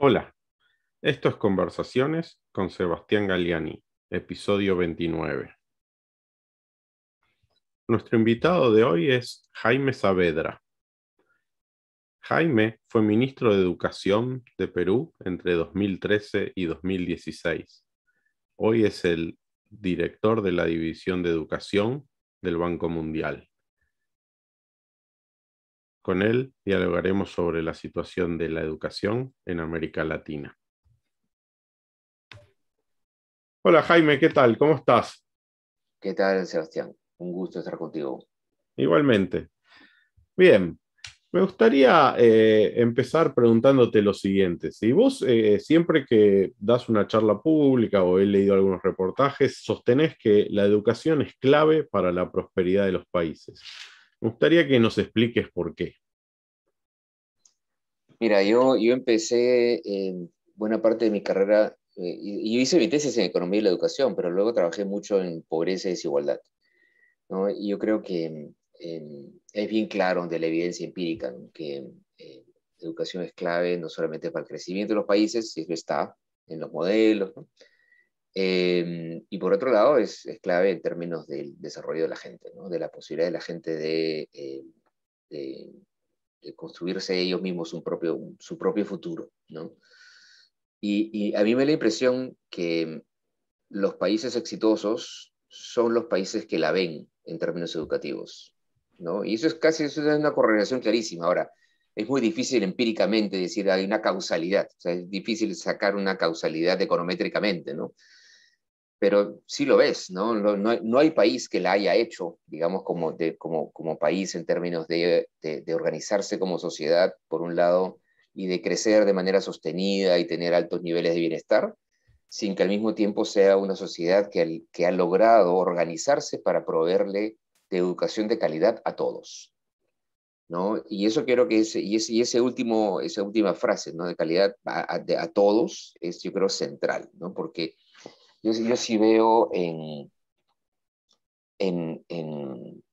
Hola, esto es Conversaciones con Sebastián Galliani, episodio 29. Nuestro invitado de hoy es Jaime Saavedra. Jaime fue ministro de Educación de Perú entre 2013 y 2016. Hoy es el director de la División de Educación del Banco Mundial. Con él dialogaremos sobre la situación de la educación en América Latina. Hola Jaime, ¿qué tal? ¿Cómo estás? ¿Qué tal, Sebastián? Un gusto estar contigo. Igualmente. Bien, me gustaría eh, empezar preguntándote lo siguiente. Si vos eh, siempre que das una charla pública o he leído algunos reportajes, sostenés que la educación es clave para la prosperidad de los países. Me gustaría que nos expliques por qué. Mira, yo, yo empecé buena parte de mi carrera, eh, y hice mi tesis en economía y la educación, pero luego trabajé mucho en pobreza y desigualdad. ¿no? Y yo creo que mm, es bien claro de la evidencia empírica que que eh, educación es clave no solamente para el crecimiento de los países, sino está en los modelos, ¿no? Em, y por otro lado, es, es, clave en términos del desarrollo de la gente, ¿no? de la posibilidad de la gente de, eh, de, construirse ellos mismos un propio, su propio futuro. ¿no? Y, a mí me da la impresión que los países exitosos son los países que la ven en términos educativos. ¿no? Y eso es casi eso es una correlación clarísima. Ahora, es muy difícil empíricamente decir hay una causalidad. es difícil sacar una causalidad econométricamente, ¿no? pero sí lo ves, ¿no? No, hay país que la haya hecho, digamos, como, como, como país en términos de, organizarse como sociedad, por un lado, y de crecer de manera sostenida y tener altos niveles de bienestar, sin que al mismo tiempo sea una sociedad que, que ha logrado organizarse para proveerle de educación de calidad a todos. ¿No? Y eso quiero que y ese, último, esa última frase ¿no? de calidad a, a todos es, yo creo, central, ¿no? porque yo, yo sí veo en, en, en,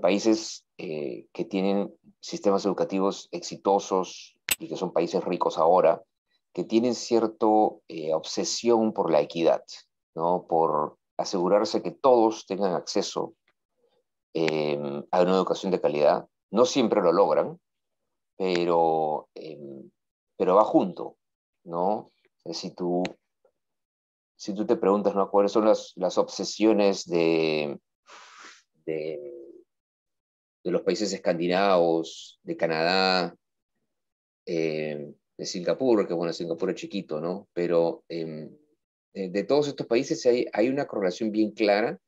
países eh, que tienen sistemas educativos exitosos y que son países ricos ahora, que tienen cierta eh, obsesión por la equidad, ¿no? por asegurarse que todos tengan acceso em, a una educación de calidad. No siempre lo logran, pero, em, pero va junto. ¿no? Si tú si tú te preguntas, ¿no? ¿Cuáles son las, las obsesiones de, de, los países escandinavos, de Canadá, eh, de Singapur, que bueno, Singapur es chiquito, ¿no? Pero em, de todos estos países hay, una correlación bien clara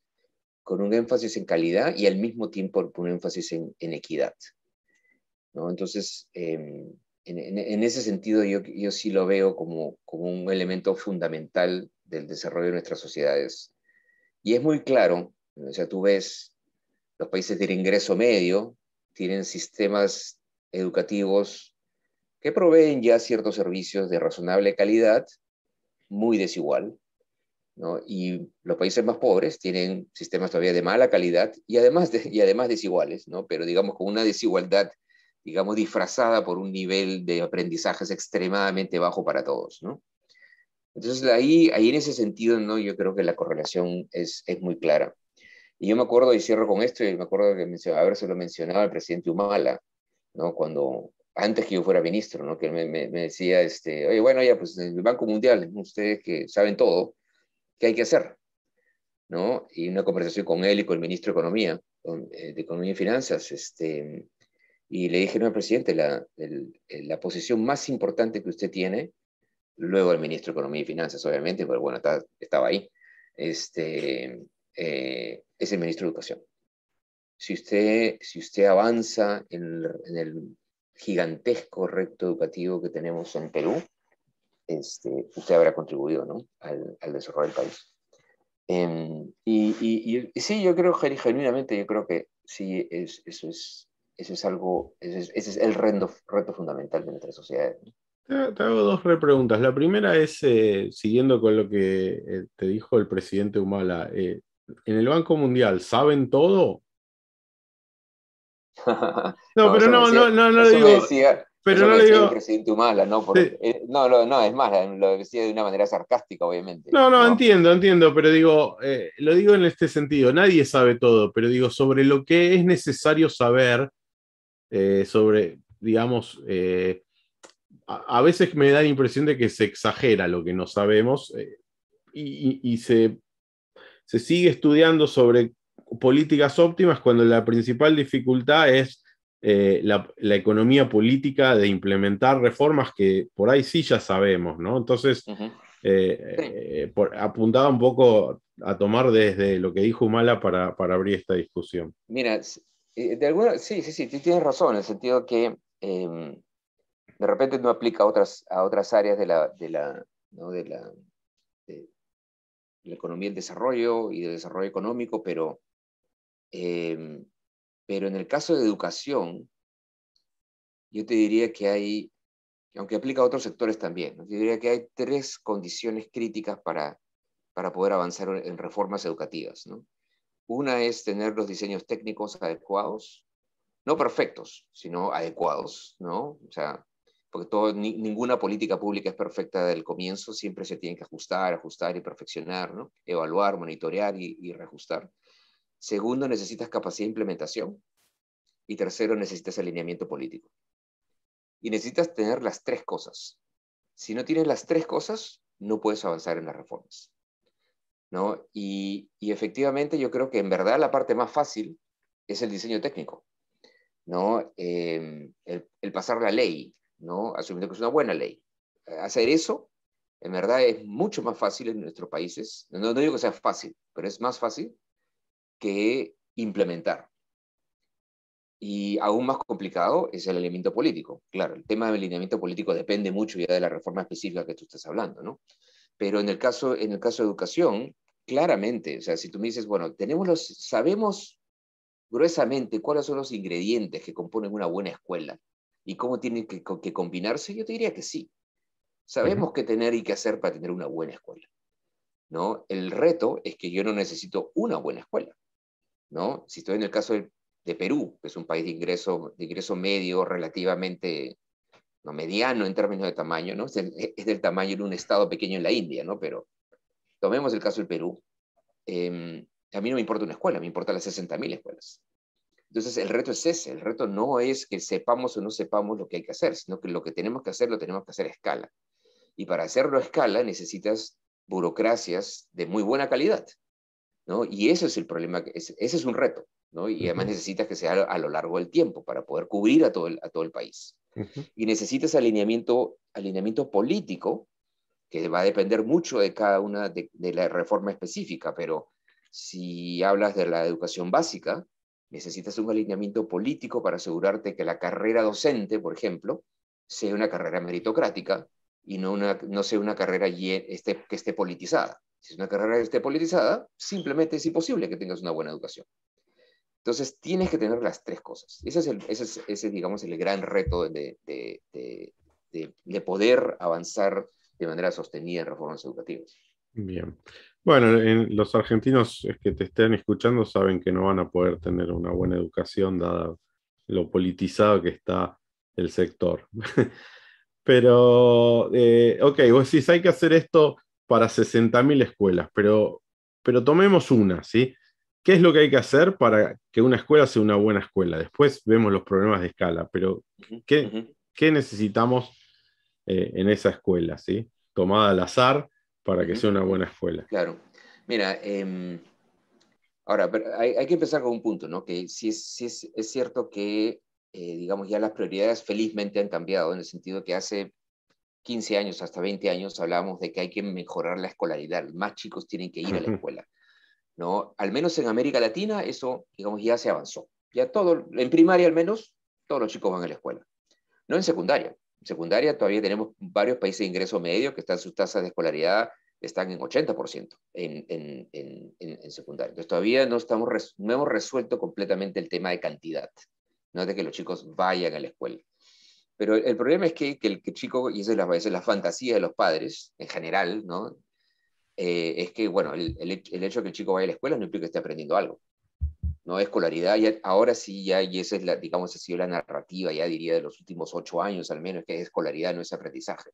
con un énfasis en calidad y al mismo tiempo un énfasis en, equidad. ¿no? Entonces, em, en, ese sentido yo, yo sí lo veo como, como un elemento fundamental del desarrollo de nuestras sociedades. Y es muy claro, o sea, tú ves, los países del ingreso medio tienen sistemas educativos que proveen ya ciertos servicios de razonable calidad, muy desigual, ¿no? Y los países más pobres tienen sistemas todavía de mala calidad y además, y además desiguales, ¿no? Pero digamos con una desigualdad, digamos, disfrazada por un nivel de aprendizajes extremadamente bajo para todos, ¿no? Entonces ahí, ahí en ese sentido, ¿no? yo creo que la correlación es, muy clara. Y yo me acuerdo, y cierro con esto, y me acuerdo que a haberse lo mencionaba el presidente Humala, ¿no? cuando antes que yo fuera ministro, ¿no? que me, me, decía, este, oye, bueno, ya, pues el Banco Mundial, ustedes que saben todo, ¿qué hay que hacer? ¿no? Y una conversación con él y con el ministro de Economía, eh, de Economía y Finanzas, este, y le dije, no, presidente, la, la posición más importante que usted tiene luego el ministro de Economía y Finanzas, obviamente, pero bueno, estaba ahí, este, eh, es el ministro de Educación. Si usted, si usted avanza en, el gigantesco recto educativo que tenemos en Perú, este, usted habrá contribuido ¿no? al, desarrollo del país. Em, y, sí, yo creo, genuinamente, yo creo que sí, eso, es, es algo, ese es, es, el reto, reto fundamental de nuestras sociedad. Te, hago dos repreguntas. La primera es, eh, siguiendo con lo que eh, te dijo el presidente Humala, eh, ¿en el Banco Mundial saben todo? no, pero no, no, no, no, digo. pero no lo digo. El presidente Humala, ¿no? no, no, es más, lo decía de una manera sarcástica, obviamente. No, no, entiendo, entiendo, pero digo, lo digo en este sentido, nadie sabe todo, pero digo, sobre lo que es necesario saber, sobre, digamos, a, veces me da la impresión de que se exagera lo que no sabemos eh, y, se, se sigue estudiando sobre políticas óptimas cuando la principal dificultad es eh, la, economía política de implementar reformas que por ahí sí ya sabemos, ¿no? Entonces, eh, apuntaba un poco a tomar desde lo que dijo Humala para, para abrir esta discusión. Mira, de alguna, sí, sí, sí, tienes razón, en el sentido que em, de repente no aplica a otras, a otras áreas de la, de la, ¿no? de la, la economía desarrollo y del desarrollo económico, pero, em, pero en el caso de educación, yo te diría que hay, aunque aplica a otros sectores también, te yo diría que hay tres condiciones críticas para, para poder avanzar en reformas educativas. ¿no? Una es tener los diseños técnicos adecuados, no perfectos, sino adecuados, ¿no? O sea, porque ninguna política pública es perfecta del comienzo, siempre se tiene que ajustar, ajustar y perfeccionar, ¿no? evaluar, monitorear y, reajustar. Segundo, necesitas capacidad de implementación. Y tercero, necesitas alineamiento político. Y necesitas tener las tres cosas. Si no tienes las tres cosas, no puedes avanzar en las reformas. ¿no? Y, efectivamente yo creo que en verdad la parte más fácil es el diseño técnico. ¿no? Em, el, el pasar la ley, ¿no? Asumiendo que es una buena ley. Eh, hacer eso, en verdad, es mucho más fácil en nuestros países. No, no digo que sea fácil, pero es más fácil que implementar. Y aún más complicado es el alineamiento político. Claro, el tema del alineamiento político depende mucho ya de la reforma específica que tú estás hablando, ¿no? Pero en el caso, en el caso de educación, claramente, o sea, si tú me dices, bueno, tenemos los, sabemos gruesamente cuáles son los ingredientes que componen una buena escuela, y cómo tienen que, que combinarse, yo te diría que sí. Sabemos qué tener y qué hacer para tener una buena escuela. ¿no? El reto es que yo no necesito una buena escuela. ¿no? Si estoy en el caso de, Perú, que es un país de ingreso, de ingreso medio relativamente no, mediano en términos de tamaño, ¿no? es, el, del tamaño de un estado pequeño en la India, ¿no? pero tomemos el caso del Perú. Em, a mí no me importa una escuela, me importan las 60.000 escuelas. Entonces, el reto es ese, el reto no es que sepamos o no sepamos lo que hay que hacer, sino que lo que tenemos que hacer lo tenemos que hacer a escala. Y para hacerlo a escala necesitas burocracias de muy buena calidad, ¿no? Y ese es el problema, ese es un reto, ¿no? Y además necesitas que sea a lo largo del tiempo para poder cubrir a todo el, a todo el país. Y necesitas alineamiento, alineamiento político, que va a depender mucho de cada una de, de, la reforma específica, pero si hablas de la educación básica, Necesitas un alineamiento político para asegurarte que la carrera docente, por ejemplo, sea una carrera meritocrática y no, una, no sea una carrera que esté politizada. Si es una carrera que esté politizada, simplemente es imposible que tengas una buena educación. Entonces, tienes que tener las tres cosas. Ese es, ese digamos, el gran reto de, de, poder avanzar de manera sostenida en reformas educativas. Bien. Bueno, los argentinos que te estén escuchando saben que no van a poder tener una buena educación dada lo politizado que está el sector. pero, eh, ok, vos decís, hay que hacer esto para 60.000 escuelas, pero, pero tomemos una, ¿sí? ¿Qué es lo que hay que hacer para que una escuela sea una buena escuela? Después vemos los problemas de escala, pero ¿qué, ¿qué necesitamos eh, en esa escuela? ¿sí? Tomada al azar, para que sea una buena escuela. Claro. Mira, em, ahora, hay, que empezar con un punto, ¿no? Que sí, es, cierto que, eh, digamos, ya las prioridades felizmente han cambiado, en el sentido que hace 15 años, hasta 20 años, hablábamos de que hay que mejorar la escolaridad, más chicos tienen que ir a la escuela, ¿no? Al menos en América Latina eso, digamos, ya se avanzó. Ya todo, en primaria al menos, todos los chicos van a la escuela. No en secundaria, secundaria, todavía tenemos varios países de ingreso medio que están sus tasas de escolaridad están en 80% en, en, secundaria. Entonces todavía no, estamos, hemos resuelto completamente el tema de cantidad, no de que los chicos vayan a la escuela. Pero el, problema es que, el chico, y esa es, la, la, fantasía de los padres en general, ¿no? Eh, es que, bueno, el, el hecho de que el chico vaya a la escuela no implica que esté aprendiendo algo. ¿no? Escolaridad, y ahora sí, ya, y esa es la, digamos, ha sido la narrativa, ya diría, de los últimos ocho años al menos, que es escolaridad, no es aprendizaje.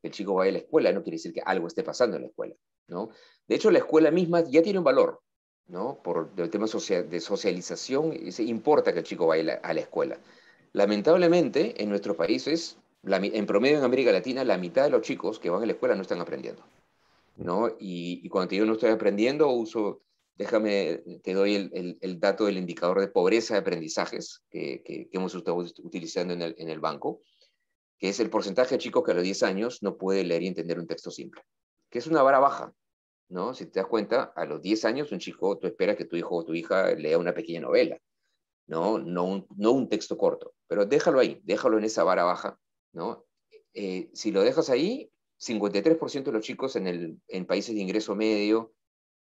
El chico va a la escuela, no quiere decir que algo esté pasando en la escuela, ¿no? De hecho, la escuela misma ya tiene un valor, ¿no? Por el tema de socialización, se importa que el chico vaya a la escuela. Lamentablemente, en nuestros países, en promedio en América Latina, la mitad de los chicos que van a la escuela no están aprendiendo, ¿no? Y, cuando yo digo no estoy aprendiendo, uso Déjame, te doy el, dato del indicador de pobreza de aprendizajes que, hemos estado utilizando en el, banco, que es el porcentaje de chicos que a los 10 años no puede leer y entender un texto simple, que es una vara baja, ¿no? Si te das cuenta, a los 10 años un chico, tú esperas que tu hijo o tu hija lea una pequeña novela, ¿no? No un, texto corto, pero déjalo ahí, déjalo en esa vara baja, ¿no? Eh, si lo dejas ahí, 53% de los chicos en países de ingreso medio,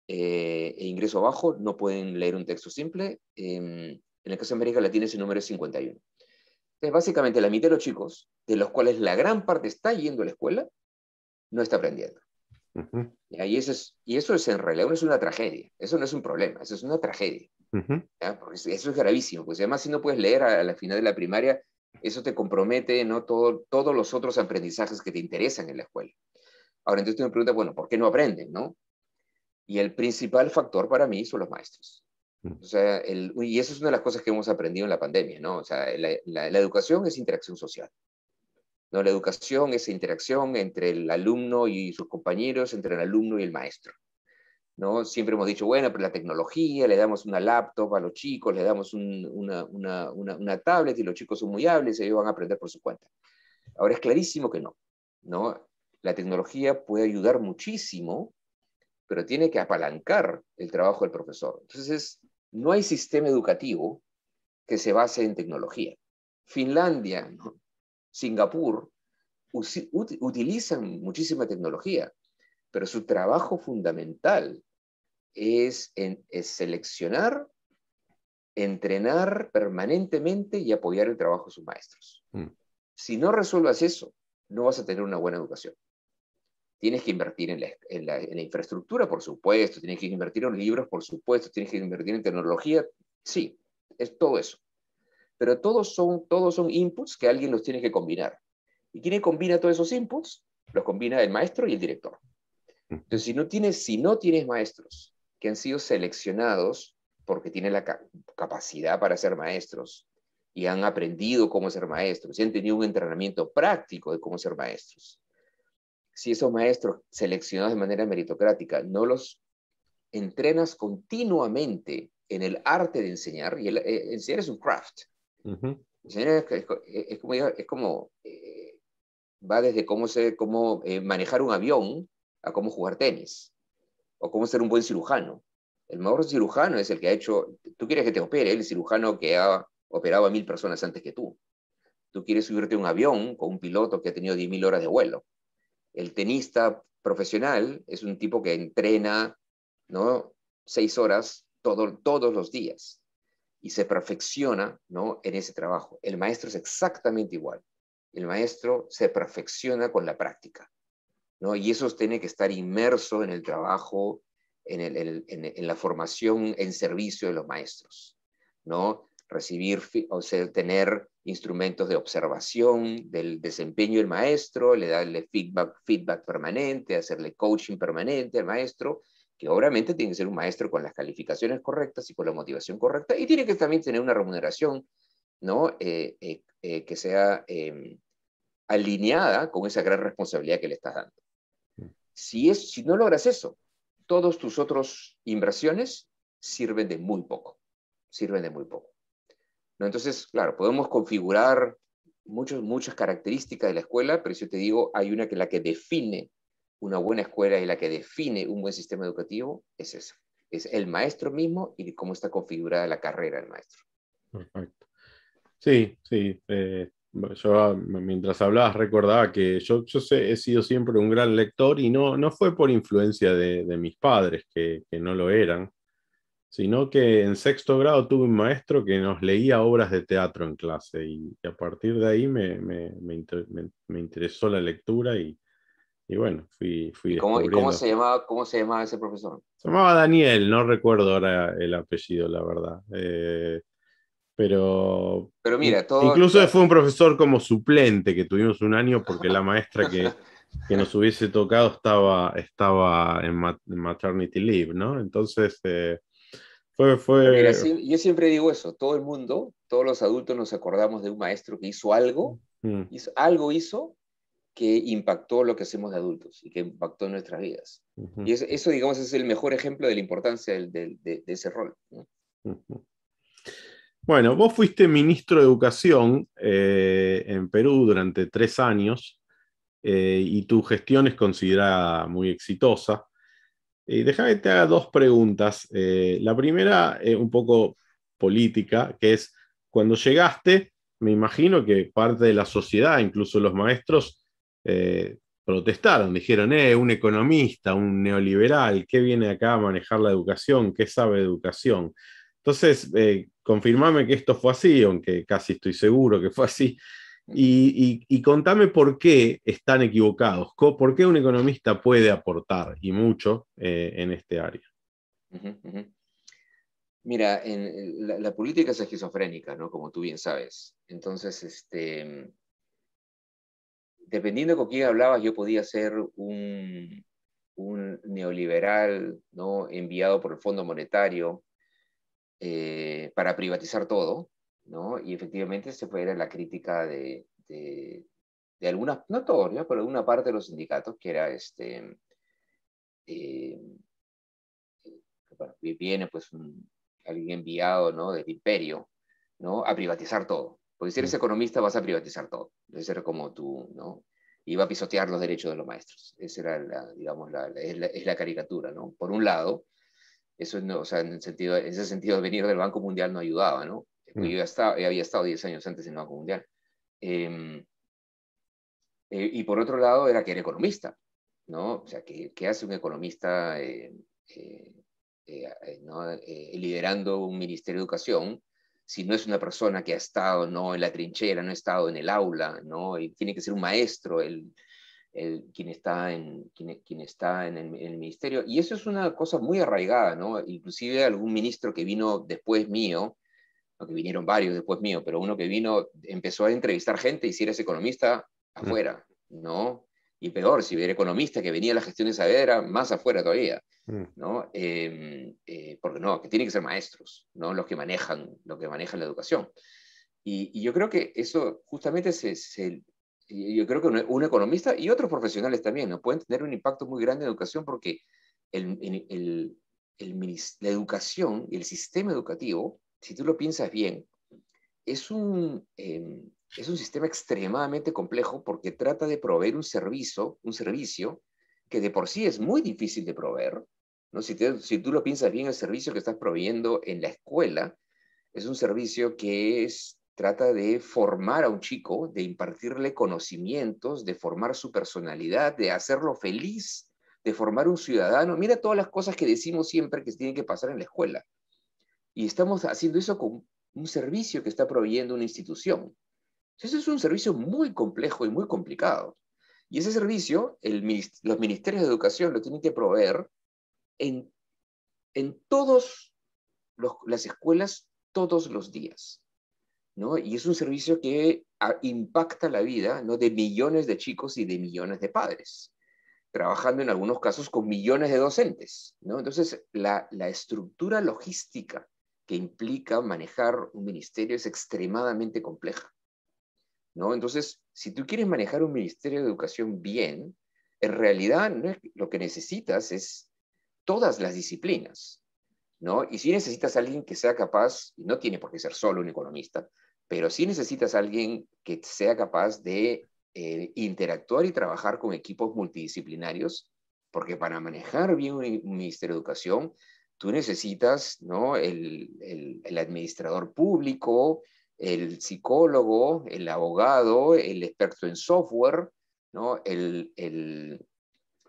eh, e ingreso bajo no pueden leer un texto simple. Em, en el caso de América Latina ese número es 51. Entonces, básicamente la mitad de los chicos, de los cuales la gran parte está yendo a la escuela, no está aprendiendo. y, eso es, y eso es en realidad es una tragedia, eso no es un problema, eso es una tragedia. eso es gravísimo, pues además si no puedes leer a, la final de la primaria, eso te compromete no todos los otros aprendizajes que te interesan en la escuela. Ahora, entonces tú me preguntas, bueno, ¿por qué no aprenden? No? Y el principal factor para mí son los maestros. Mm. O sea, y eso es una de las cosas que hemos aprendido en la pandemia, ¿no? O sea, la, educación es interacción social. ¿no? La educación es interacción entre el alumno y sus compañeros, entre el alumno y el maestro. ¿no? Siempre hemos dicho, bueno, pero la tecnología, le damos una laptop a los chicos, le damos una, tablet y los chicos son muy hábiles, ellos van a aprender por su cuenta. Ahora es clarísimo que no, ¿no? La tecnología puede ayudar muchísimo pero tiene que apalancar el trabajo del profesor. Entonces, no hay sistema educativo que se base en tecnología. Finlandia, Singapur, utilizan muchísima tecnología, pero su trabajo fundamental es, seleccionar, entrenar permanentemente y apoyar el trabajo de sus maestros. Mm. Si no resuelvas eso, no vas a tener una buena educación. Tienes que invertir en la, infraestructura, por supuesto, tienes que invertir en libros, por supuesto, tienes que invertir en tecnología, sí, es todo eso. Pero todos son, todos son inputs que alguien los tiene que combinar. ¿Y quién combina todos esos inputs? Los combina el maestro y el director. Entonces, si no tienes, si no tienes maestros que han sido seleccionados porque tienen la capacidad para ser maestros y han aprendido cómo ser maestros y han tenido un entrenamiento práctico de cómo ser maestros, si esos maestros seleccionados de manera meritocrática no los entrenas continuamente en el arte de enseñar, y el, eh, enseñar es un craft. Enseñar es, como, eh, va desde cómo, cómo eh, manejar un avión a cómo jugar tenis, o cómo ser un buen cirujano. El mejor cirujano es el que ha hecho, tú quieres que te opere, el cirujano que ha operado a mil personas antes que tú. Tú quieres subirte a un avión con un piloto que ha tenido 10.000 horas de vuelo el tenista profesional es un tipo que entrena, ¿no? Seis horas todos los días y se perfecciona, ¿no? En ese trabajo. El maestro es exactamente igual. El maestro se perfecciona con la práctica, ¿no? Y eso tiene que estar inmerso en el trabajo, en, en la formación en servicio de los maestros, ¿no? recibir, o sea, tener instrumentos de observación del desempeño del maestro, le darle feedback, feedback permanente, hacerle coaching permanente al maestro, que obviamente tiene que ser un maestro con las calificaciones correctas y con la motivación correcta, y tiene que también tener una remuneración, ¿no? Eh, eh, eh, que sea em, alineada con esa gran responsabilidad que le estás dando. Mm. Si, si no logras eso, todos tus otros inversiones sirven de muy poco, sirven de muy poco. ¿no? Entonces, claro, podemos configurar muchos, muchas características de la escuela, pero yo te digo, hay una que la que define una buena escuela y la que define un buen sistema educativo es esa. Es el maestro mismo y cómo está configurada la carrera del maestro. Perfecto. Sí, sí. Eh, yo ah, mientras hablabas recordaba que yo, he sido siempre un gran lector y no, no fue por influencia de, de mis padres, que, que no lo eran, sino que en sexto grado tuve un maestro que nos leía obras de teatro en clase y, a partir de ahí me, me, me, interesó la lectura y, y bueno, fui, fui ¿Y cómo, ¿Cómo, se llamaba, ¿Cómo se llamaba ese profesor? Se llamaba Daniel, no recuerdo ahora el apellido, la verdad. Eh, pero, pero mira, todo... incluso fue un profesor como suplente que tuvimos un año porque la maestra que, que nos hubiese tocado estaba, estaba en, maternity leave, ¿no? Entonces... Eh, fue, yo siempre digo eso, todo el mundo, todos los adultos nos acordamos de un maestro que hizo algo, mm. hizo, algo hizo que impactó lo que hacemos de adultos y que impactó nuestras vidas. Y eso, digamos, es el mejor ejemplo de la importancia de, ese rol. Bueno, vos fuiste ministro de Educación eh, en Perú durante tres años eh, y tu gestión es considerada muy exitosa. Y eh, déjame que te haga dos preguntas. Eh, la primera, es un poco política, que es, cuando llegaste, me imagino que parte de la sociedad, incluso los maestros, eh, protestaron, dijeron, eh, un economista, un neoliberal, ¿qué viene acá a manejar la educación? ¿Qué sabe de educación? Entonces, confirmame que esto fue así, aunque casi estoy seguro que fue así. Y, contame por qué están equivocados, por qué un economista puede aportar y mucho eh, en este área. Mira, la, política es esquizofrénica, ¿no? Como tú bien sabes. Entonces, este, dependiendo con quién hablabas, yo podía ser un, neoliberal, ¿no? Enviado por el Fondo Monetario eh, para privatizar todo, y efectivamente se fue era la crítica de, de, de algunas, no todos, pero de una parte de los sindicatos, que era este, eh, viene pues alguien enviado, ¿no? Del imperio, ¿no? A privatizar todo. Porque si eres economista vas a privatizar todo. Es era como tú, ¿no? Iba a pisotear los derechos de los maestros. Esa era, la, digamos, la, es, la, caricatura, ¿no? Por un lado, eso no, o sea, en, el sentido, en ese sentido, venir del Banco Mundial no ayudaba, ¿no? Pues, yo mm. había estado 10 años antes en Banco Mundial. Em, eh, y por otro lado, era que era economista, ¿no? O sea, ¿qué, hace un economista eh, eh, liderando un Ministerio de Educación si no es una persona que ha estado ¿no? en la trinchera, no ha estado en el aula, ¿no? Y tiene que ser un maestro, el, el, quien está, en, quien, quien está en el, en, el, ministerio. Y eso es una cosa muy arraigada, ¿no? Inclusive algún ministro que vino después mío, que vinieron varios después mío, pero uno que vino empezó a entrevistar gente y si eres economista, afuera, ¿no? Y peor, si era economista que venía a la gestión de era más afuera todavía, mm. ¿no? Em, eh, porque no, que tienen que ser maestros, ¿no? Los que manejan, los que manejan la educación. Y, yo creo que eso justamente se, el, yo creo que un, economista y otros profesionales también, ¿no? Pueden tener un impacto muy grande en educación porque el, el, el, la educación, y el sistema educativo, si tú lo piensas bien, es un, em, es un sistema extremadamente complejo porque trata de proveer un servicio, un servicio que de por sí es muy difícil de proveer. ¿no? Si, si tú lo piensas bien, el servicio que estás proveyendo en la escuela es un servicio que es, trata de formar a un chico, de impartirle conocimientos, de formar su personalidad, de hacerlo feliz, de formar un ciudadano. Mira todas las cosas que decimos siempre que tienen que pasar en la escuela. Y estamos haciendo eso con un servicio que está proveyendo una institución. Eso es un servicio muy complejo y muy complicado. Y ese servicio, los ministerios de educación lo tienen que proveer en, en todas las escuelas todos los días. ¿no? Y es un servicio que ah, impacta la vida ¿no? de millones de chicos y de millones de padres, trabajando en algunos casos con millones de docentes. ¿no? Entonces, la, la estructura logística que implica manejar un ministerio es extremadamente compleja. ¿no? Entonces, si tú quieres manejar un ministerio de educación bien, en realidad lo que necesitas es todas las disciplinas. ¿no? Y si necesitas a alguien que sea capaz, y no tiene por qué ser solo un economista, pero si necesitas a alguien que sea capaz de eh, interactuar y trabajar con equipos multidisciplinarios, porque para manejar bien un ministerio de educación tú necesitas, ¿no? El, administrador público, el psicólogo, el abogado, el experto en software, ¿no?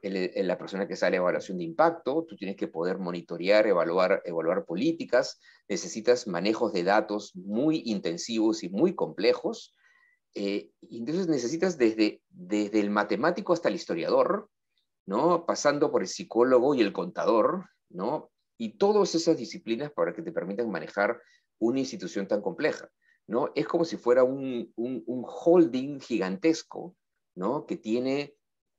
la persona que sale a evaluación de impacto, tú tienes que poder monitorear, evaluar, evaluar políticas, necesitas manejos de datos muy intensivos y muy complejos. Eh, entonces necesitas desde, desde el matemático hasta el historiador, ¿no? pasando por el psicólogo y el contador, ¿no? y todas esas disciplinas para que te permitan manejar una institución tan compleja. ¿no? Es como si fuera un, un, holding gigantesco ¿no? que tiene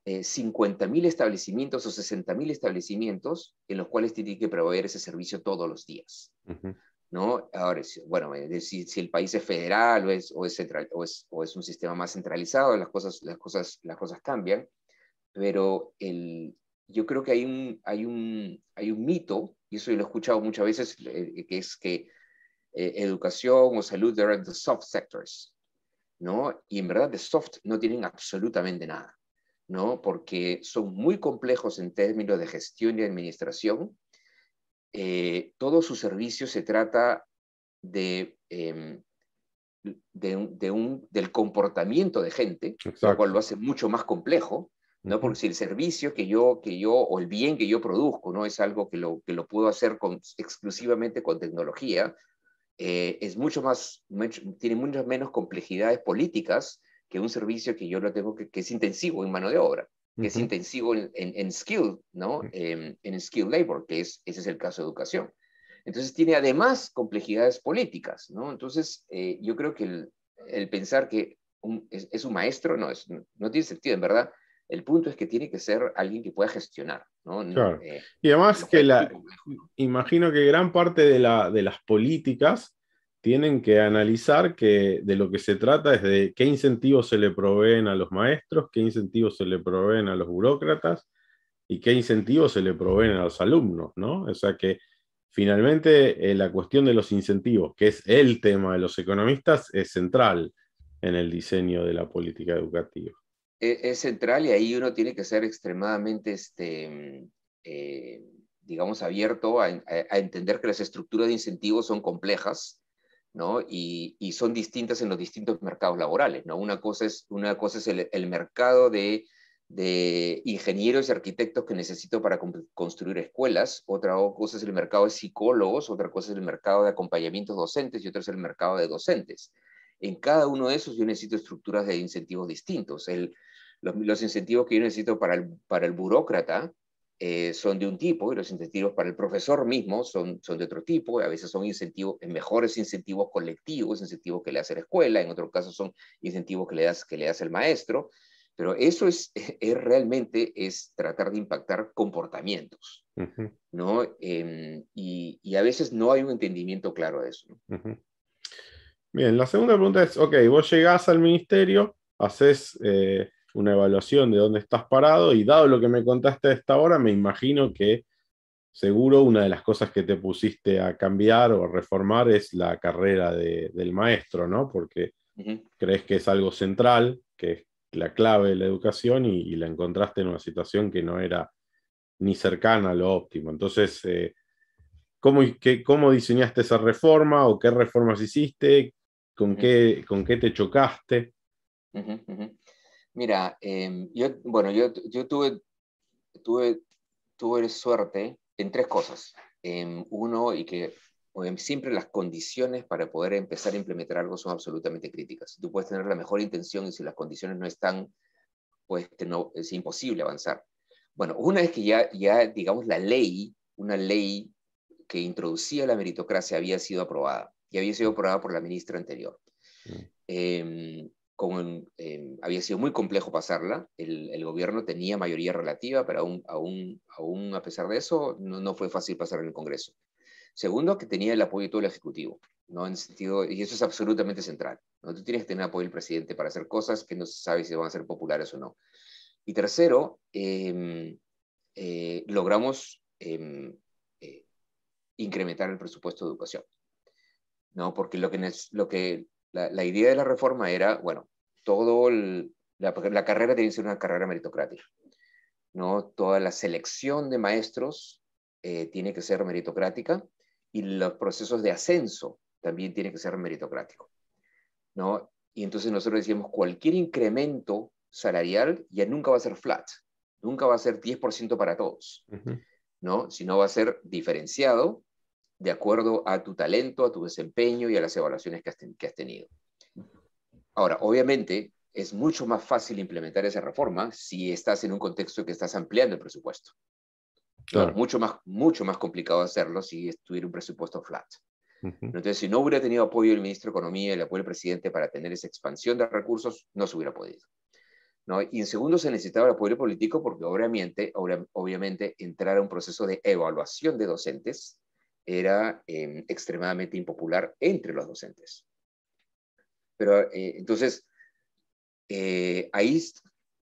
50.000 eh, establecimientos o 60.000 establecimientos en los cuales tiene que proveer ese servicio todos los días. ¿no? Ahora, bueno, si, si, el país es federal o es, o es, o es, un sistema más centralizado, las cosas, las cosas, las cosas cambian, pero yo creo que hay un, hay, un, hay un mito y eso yo lo he escuchado muchas veces, eh, que es que eh, educación o salud eran the soft sectors, ¿no? Y en verdad de soft no tienen absolutamente nada, ¿no? Porque son muy complejos en términos de gestión y administración. Eh, todo su servicio se trata de, em, de, un, del comportamiento de gente, lo cual lo hace mucho más complejo, ¿no? Porque si el servicio que yo, que yo, o el bien que yo produzco, ¿no? Es algo que lo, que lo puedo hacer exclusivamente con tecnología, eh, es mucho más, tiene muchas menos complejidades políticas que un servicio que yo lo tengo, que, es intensivo en mano de obra, que es intensivo en, en, skill, ¿no? Em, en skill labor, que es, ese es el caso de educación. Entonces tiene además complejidades políticas, ¿no? Entonces eh, yo creo que el, pensar que es, es, un maestro no, es, no tiene sentido, en verdad el punto es que tiene que ser alguien que pueda gestionar. Eh, y además que la, imagino que gran parte de, la, de las políticas tienen que analizar que de lo que se trata es de qué incentivos se le proveen a los maestros, qué incentivos se le proveen a los burócratas y qué incentivos se le proveen a los alumnos, ¿no? O sea que finalmente eh, la cuestión de los incentivos, que es el tema de los economistas, es central en el diseño de la política educativa. E-, es, central y ahí uno tiene que ser extremadamente, este, mm, eh, digamos, abierto a, entender que las estructuras de incentivos son complejas. ¿no? Y, y, son distintas en los distintos mercados laborales. ¿no? Una cosa es, una cosa es el, mercado de, de ingenieros y arquitectos que necesito para construir escuelas, otra cosa es el mercado de psicólogos, otra cosa es el mercado de acompañamientos docentes y otra es el mercado de docentes. En cada uno de esos yo necesito estructuras de incentivos distintos. El, los, incentivos que yo necesito para el, para el burócrata eh, son de un tipo y los incentivos para el profesor mismo son, son de otro tipo. A veces son incentivos, eh, mejores incentivos colectivos, incentivos que le hace la escuela, en otros casos son incentivos que le, das, que le hace el maestro. Pero eso es, es realmente es tratar de impactar comportamientos, ¿no? Em, y, y, a veces no hay un entendimiento claro de eso. Bien, la segunda pregunta es, ok, vos llegás al ministerio, haces... Eh, una evaluación de dónde estás parado y dado lo que me contaste a esta hora, me imagino que seguro una de las cosas que te pusiste a cambiar o reformar es la carrera del maestro, ¿no? Porque crees que es algo central, que es la clave de la educación y, la encontraste en una situación que no era ni cercana a lo óptimo. Entonces, eh, ¿cómo, ¿cómo diseñaste esa reforma o qué reformas hiciste? ¿Con, qué, con te chocaste? Mira, em, yo, bueno, yo, yo tuve, tuve, tuve suerte en tres cosas. Em, uno, y que em, siempre las condiciones para poder empezar a implementar algo son absolutamente críticas. Tú puedes tener la mejor intención y si las condiciones no están, pues no, es imposible avanzar. Bueno, una vez que ya, ya, digamos, la ley, una ley que introducía la meritocracia había sido aprobada y había sido aprobada por la ministra anterior. Mm había sido muy complejo pasarla, el, gobierno tenía mayoría relativa, pero aún, a pesar de eso no, fue fácil pasar en el Congreso. Segundo, que tenía el apoyo de todo el Ejecutivo, ¿no? En sentido, y eso es absolutamente central, ¿no? Tú tienes que tener apoyo del presidente para hacer cosas que no se sabe si van a ser populares o no. Y tercero, em, eh, logramos em, eh, incrementar el presupuesto de educación, ¿no? Porque lo que, lo que la, idea de la reforma era, bueno, todo la, carrera tiene que ser una carrera meritocrática. ¿no? Toda la selección de maestros eh, tiene que ser meritocrática y los procesos de ascenso también tienen que ser meritocráticos. ¿no? Y entonces nosotros decíamos, cualquier incremento salarial ya nunca va a ser flat, nunca va a ser 10% para todos, ¿no? sino va a ser diferenciado de acuerdo a tu talento, a tu desempeño y a las evaluaciones que has, que has tenido. Ahora, obviamente, es mucho más fácil implementar esa reforma si estás en un contexto que estás ampliando el presupuesto. Claro. Mucho, más, mucho más complicado hacerlo si tuviera un presupuesto flat. Entonces, si no hubiera tenido apoyo del ministro de Economía y el apoyo del presidente para tener esa expansión de recursos, no se hubiera podido. ¿no? Y en segundo, se necesitaba el apoyo político porque obviamente, obviamente entrar a un proceso de evaluación de docentes era em, extremadamente impopular entre los docentes. Pero eh, entonces, eh, ahí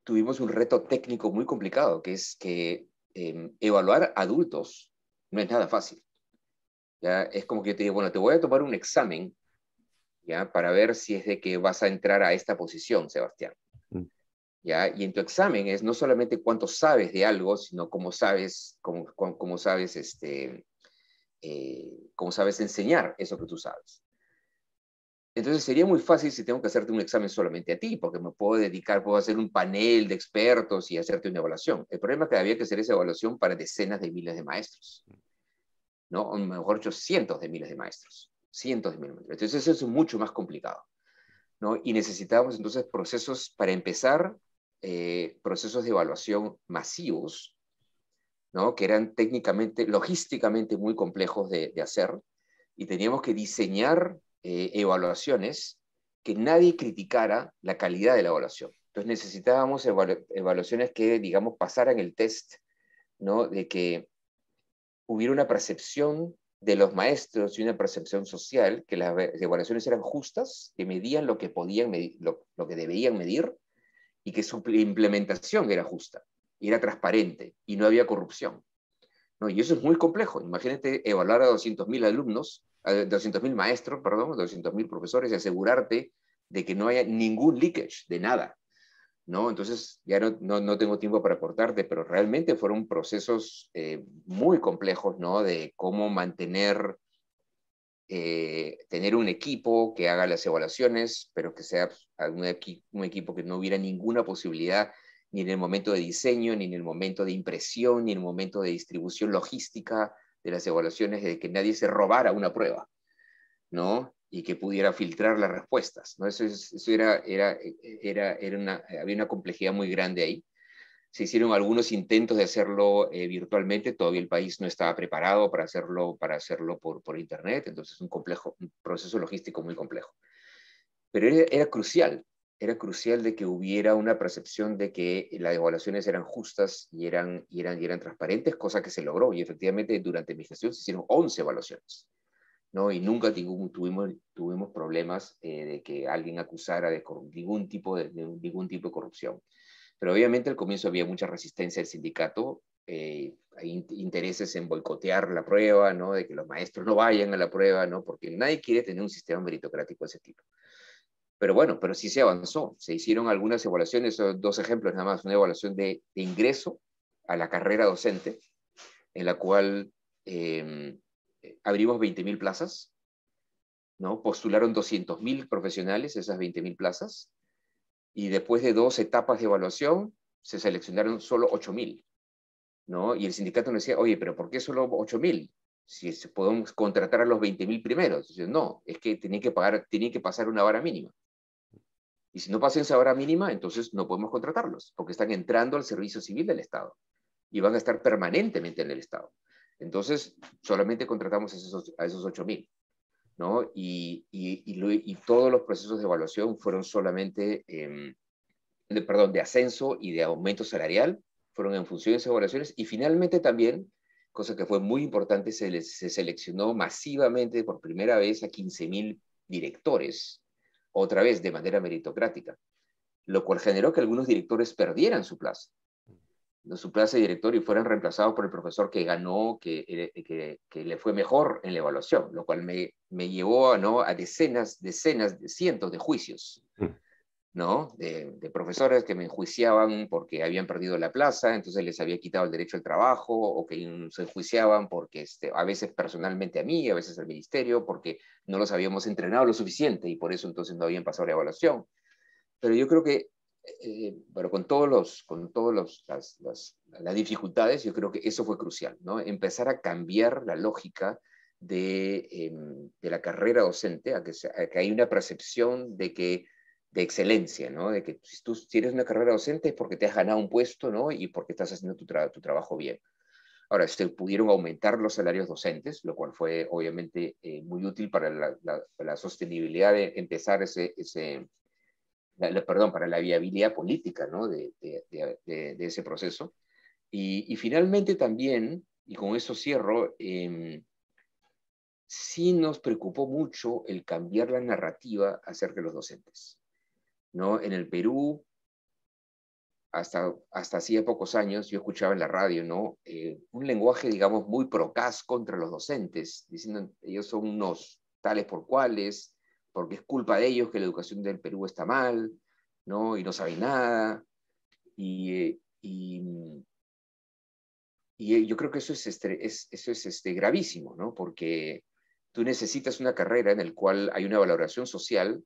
tuvimos un reto técnico muy complicado, que es que em, evaluar adultos no es nada fácil. Es como que yo te digo, bueno, te voy a tomar un examen ¿ya? para ver si es de que vas a entrar a esta posición, Sebastián. Mm. ¿Ya? Y en tu examen es no solamente cuánto sabes de algo, sino cómo sabes, cómo, cómo sabes este, cómo eh, como sabes, enseñar eso que tú sabes. Entonces sería muy fácil si tengo que hacerte un examen solamente a ti, porque me puedo dedicar, puedo hacer un panel de expertos y hacerte una evaluación. El problema es que había que hacer esa evaluación para decenas de miles de maestros, ¿no? O mejor dicho, cientos de miles de maestros, cientos de miles de maestros. Entonces eso es mucho más complicado, ¿no? Y necesitábamos entonces procesos para empezar, eh, procesos de evaluación masivos, que eran técnicamente, logísticamente muy complejos de, hacer, y teníamos que diseñar eh, evaluaciones que nadie criticara la calidad de la evaluación. Entonces necesitábamos evaluaciones que, digamos, pasaran el test, de que hubiera una percepción de los maestros y una percepción social que las evaluaciones eran justas, que medían lo que podían medir, lo, que debían medir y que su implementación era justa y era transparente y no había corrupción. ¿no? Y eso es muy complejo. Imagínate evaluar a 200.000 alumnos, a 200.000 maestros, perdón, 200.000 profesores y asegurarte de que no haya ningún leakage de nada. ¿no? Entonces, ya no, tengo tiempo para aportarte, pero realmente fueron procesos eh, muy complejos de cómo mantener, eh, tener un equipo que haga las evaluaciones, pero que sea un, pues, un equipo que no hubiera ninguna posibilidad ni en el momento de diseño, ni en el momento de impresión, ni en el momento de distribución logística de las evaluaciones, de que nadie se robara una prueba, ¿no? Y que pudiera filtrar las respuestas, Eso, era, era, era, una, había una complejidad muy grande ahí. Se hicieron algunos intentos de hacerlo eh, virtualmente, todavía el país no estaba preparado para hacerlo, para hacerlo por, Internet, entonces un, complejo, un proceso logístico muy complejo. Pero era, era crucial era crucial de que hubiera una percepción de que las evaluaciones eran justas y eran, y eran, y eran transparentes, cosa que se logró. Y efectivamente, durante mi gestión se hicieron 11 evaluaciones. ¿no? Y nunca tuvimos, tuvimos problemas eh, de que alguien acusara de ningún tipo de, ningún tipo de corrupción. Pero obviamente al comienzo había mucha resistencia del sindicato, eh, hay intereses en boicotear la prueba, ¿no? de que los maestros no vayan a la prueba, ¿no? porque nadie quiere tener un sistema meritocrático de ese tipo. Pero bueno, pero sí se avanzó. Se hicieron algunas evaluaciones, dos ejemplos nada más, una evaluación de, ingreso a la carrera docente, en la cual em, abrimos 20.000 plazas, ¿no? Postularon 200.000 profesionales esas 20.000 plazas, y después de dos etapas de evaluación, se seleccionaron solo 8.000, ¿no? Y el sindicato nos decía, oye, pero ¿por qué solo 8.000? Si podemos contratar a los 20.000 primeros. no, es que tienen que pagar, tenían que pasar una vara mínima. Y si no pasan esa hora mínima, entonces no podemos contratarlos, porque están entrando al servicio civil del Estado y van a estar permanentemente en el Estado. Entonces, solamente contratamos a esos, a esos ¿no? Y, y, todos los procesos de evaluación fueron solamente, em, de, perdón, de ascenso y de aumento salarial, fueron en función de evaluaciones. Y finalmente también, cosa que fue muy importante, se, seleccionó masivamente por primera vez a 15.000 directores otra vez de manera meritocrática, lo cual generó que algunos directores perdieran su plaza, su plaza de director y fueran reemplazados por el profesor que ganó, eh, que, le fue mejor en la evaluación, lo cual me, me llevó ¿no? a decenas, decenas, cientos de juicios. Mm. ¿no? De, profesores que me enjuiciaban porque habían perdido la plaza, entonces les había quitado el derecho al trabajo, o que se enjuiciaban porque este, a veces personalmente a mí, a veces al ministerio, porque no los habíamos entrenado lo suficiente y por eso entonces no habían pasado la evaluación. Pero yo creo que, eh, pero con todos los, con todos las, las, las, dificultades, yo creo que eso fue crucial, ¿no? Empezar a cambiar la lógica de, em, de la carrera docente, a que, a que hay una percepción de que de excelencia, ¿no? De que si tú tienes una carrera docente es porque te has ganado un puesto, ¿no? Y porque estás haciendo tu, trabajo bien. Ahora, se pudieron aumentar los salarios docentes, lo cual fue obviamente eh, muy útil para la, sostenibilidad de empezar ese, ese perdón, para la viabilidad política, ¿no? De, ese proceso. Y, finalmente también, y con eso cierro, em, sí nos preocupó mucho el cambiar la narrativa acerca de los docentes. ¿no? En el Perú, hasta, hasta hacía pocos años, yo escuchaba en la radio, ¿no? Eh, un lenguaje, digamos, muy procaz contra los docentes, diciendo ellos son unos tales por cuales, porque es culpa de ellos que la educación del Perú está mal, ¿no? Y no saben nada. Y, eh, eh, yo creo que eso es, eso es este, gravísimo, ¿no? Porque tú necesitas una carrera en la cual hay una valoración social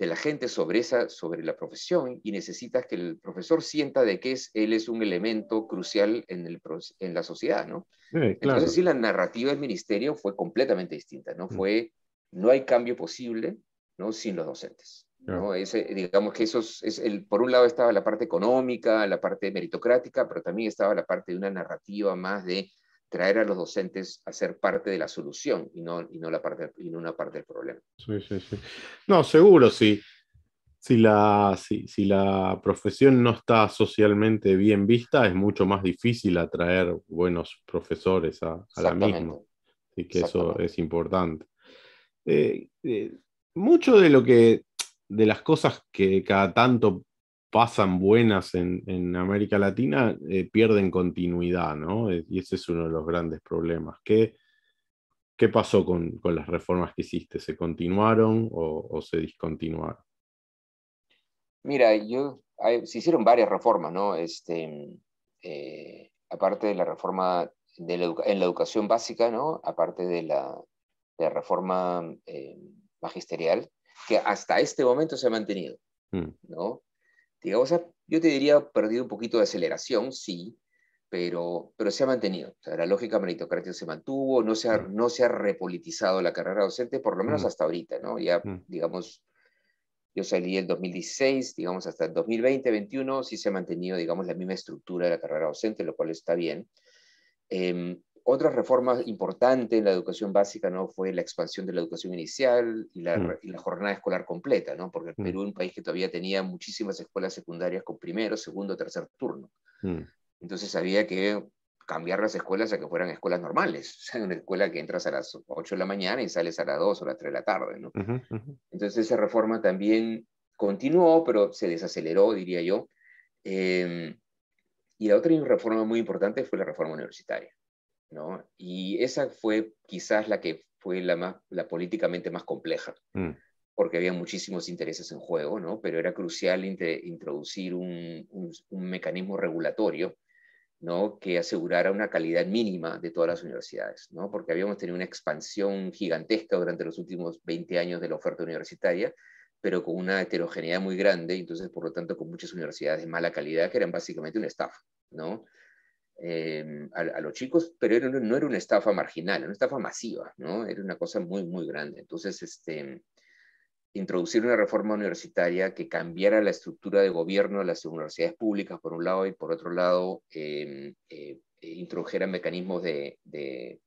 de la gente sobre, esa, sobre la profesión y necesitas que el profesor sienta de que es, él es un elemento crucial en, el, en la sociedad, ¿no? claro. Entonces, sí, la narrativa del ministerio fue completamente distinta, ¿no? Mm. Fue, no hay cambio posible, ¿no? Sin los docentes. ¿no? Ese, digamos que eso es, el, por un lado estaba la parte económica, la parte meritocrática, pero también estaba la parte de una narrativa más de traer a los docentes a ser parte de la solución y no, y no, la parte, una parte del problema. Sí, sí, sí. No, seguro, sí. Si la, si, la profesión no está socialmente bien vista, es mucho más difícil atraer buenos profesores a, la misma. Así que eso es importante. Eh, eh, mucho de lo que, de las cosas que cada tanto pasan buenas en, América Latina eh, pierden continuidad, ¿no? Eh, y ese es uno de los grandes problemas. ¿Qué, pasó con, las reformas que hiciste? ¿Se continuaron o, se discontinuaron? Mira, yo, se hicieron varias reformas, ¿no? Este, eh, aparte de la reforma en la educación básica, ¿no? Aparte de la, reforma magisterial, que hasta este momento se ha mantenido, mm. ¿no? digamos, yo te diría, perdido un poquito de aceleración, sí, pero, pero se ha mantenido. la lógica meritocrática se mantuvo, no se, ha, mm. no se ha repolitizado la carrera docente, por lo menos mm. hasta ahorita, ¿no? Ya, mm. digamos, yo salí en 2016, digamos, hasta el 2020-2021, sí se ha mantenido, digamos, la misma estructura de la carrera docente, lo cual está bien. Em, otra reformas importante en la educación básica ¿no? fue la expansión de la educación inicial y la, mm. jornada escolar completa, ¿no? porque el mm. Perú es un país que todavía tenía muchísimas escuelas secundarias con primero, segundo, tercer turno. Mm. Entonces había que cambiar las escuelas a que fueran escuelas normales, o sea, una escuela que entras a las 8 de la mañana y sales a las 2 o a las 3 de la tarde. Entonces esa reforma también continuó, pero se desaceleró, diría yo. Em, y la otra reforma muy importante fue la reforma universitaria. Y esa fue quizás la que fue la, más, políticamente más compleja, mm. porque había muchísimos intereses en juego, ¿no? Pero era crucial introducir un, mecanismo regulatorio, ¿no? Que asegurara una calidad mínima de todas las universidades, ¿no? Porque habíamos tenido una expansión gigantesca durante los últimos 20 años de la oferta universitaria, pero con una heterogeneidad muy grande, entonces, por lo tanto, con muchas universidades de mala calidad que eran básicamente un staff, ¿no? Em, a, los chicos, pero no era una estafa marginal, era una estafa masiva, ¿no? Era una cosa muy, muy grande. Entonces, este, introducir una reforma universitaria que cambiara la estructura de gobierno de las universidades públicas, por un lado, y por otro lado, em, eh, eh, introdujera mecanismos de, de,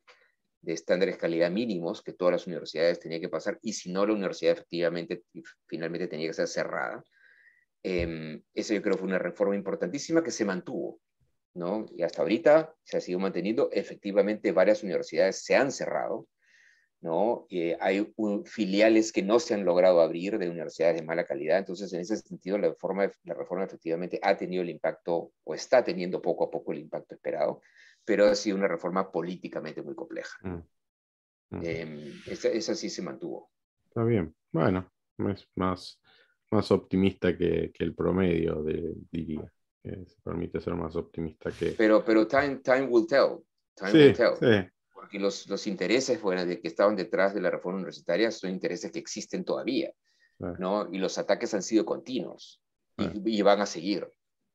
de estándares calidad mínimos que todas las universidades tenían que pasar, y si no, la universidad efectivamente finalmente tenía que ser cerrada. Eh, em, esa yo creo fue una reforma importantísima que se mantuvo y hasta ahorita se ha sido manteniendo. Efectivamente, varias universidades se han cerrado, ¿no? Eh, hay filiales que no se han logrado abrir de universidades de mala calidad. Entonces, en ese sentido, la reforma, la reforma efectivamente ha tenido el impacto o está teniendo poco a poco el impacto esperado, pero ha sido una reforma políticamente muy compleja. Mm. Mm. Em, esa, sí se mantuvo. Está bien. Bueno, es más, más optimista que, que el promedio, de, diría se permite ser más optimista que... Pero, pero time, time will tell. Time will tell. Sí. Porque los, los intereses bueno, de que estaban detrás de la reforma universitaria son intereses que existen todavía, ¿no? Y los ataques han sido continuos y, van a seguir.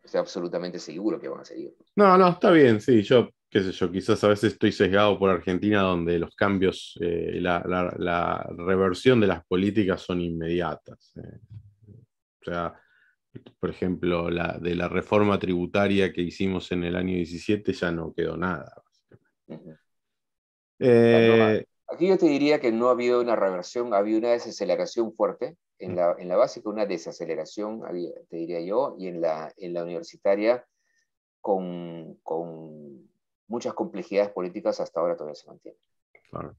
Estoy absolutamente seguro que van a seguir. No, no, está bien, sí. Yo, qué sé yo, quizás a veces estoy sesgado por Argentina donde los cambios, eh, la, la, reversión de las políticas son inmediatas. Eh. O sea por ejemplo, la, de la reforma tributaria que hicimos en el año 17 ya no quedó nada. Eh, Aquí yo te diría que no ha habido una reversión, ha habido una desaceleración fuerte. En mm. la, en la básica una desaceleración, te diría yo, y en la, en la universitaria con, con muchas complejidades políticas hasta ahora todavía se mantiene. Claro.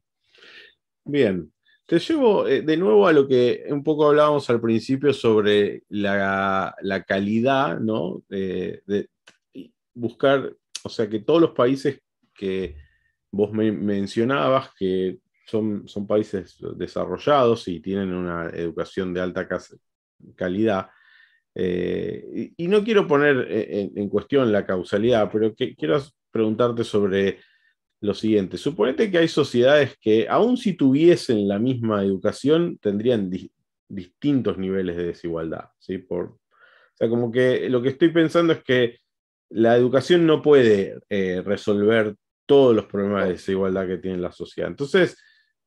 Bien, te llevo eh, de nuevo a lo que un poco hablábamos al principio sobre la, calidad, ¿no? Eh, de buscar, o sea, que todos los países que vos mencionabas, que son, son países desarrollados y tienen una educación de alta calidad, eh, y, no quiero poner en, cuestión la causalidad, pero quiero preguntarte sobre lo siguiente. Suponete que hay sociedades que, aun si tuviesen la misma educación, tendrían distintos niveles de desigualdad. ¿sí? Por, o sea, como que lo que estoy pensando es que la educación no puede eh, resolver todos los problemas de desigualdad que tiene la sociedad. Entonces,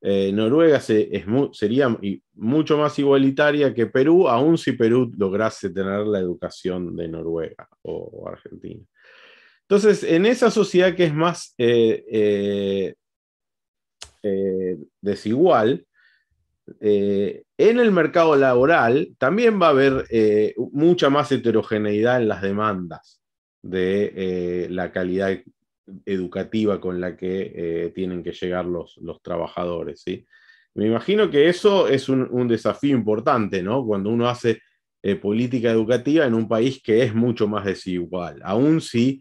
eh, Noruega sería mucho más igualitaria que Perú, aun si Perú lograse tener la educación de Noruega o Argentina. Entonces, en esa sociedad que es más eh, eh, eh, desigual, en el mercado laboral también va a haber mucha más heterogeneidad en las demandas de la calidad educativa con la que tienen que llegar los, trabajadores. ¿sí? Me imagino que eso es un, desafío importante, ¿no? Cuando uno hace política educativa en un país que es mucho más desigual, aún si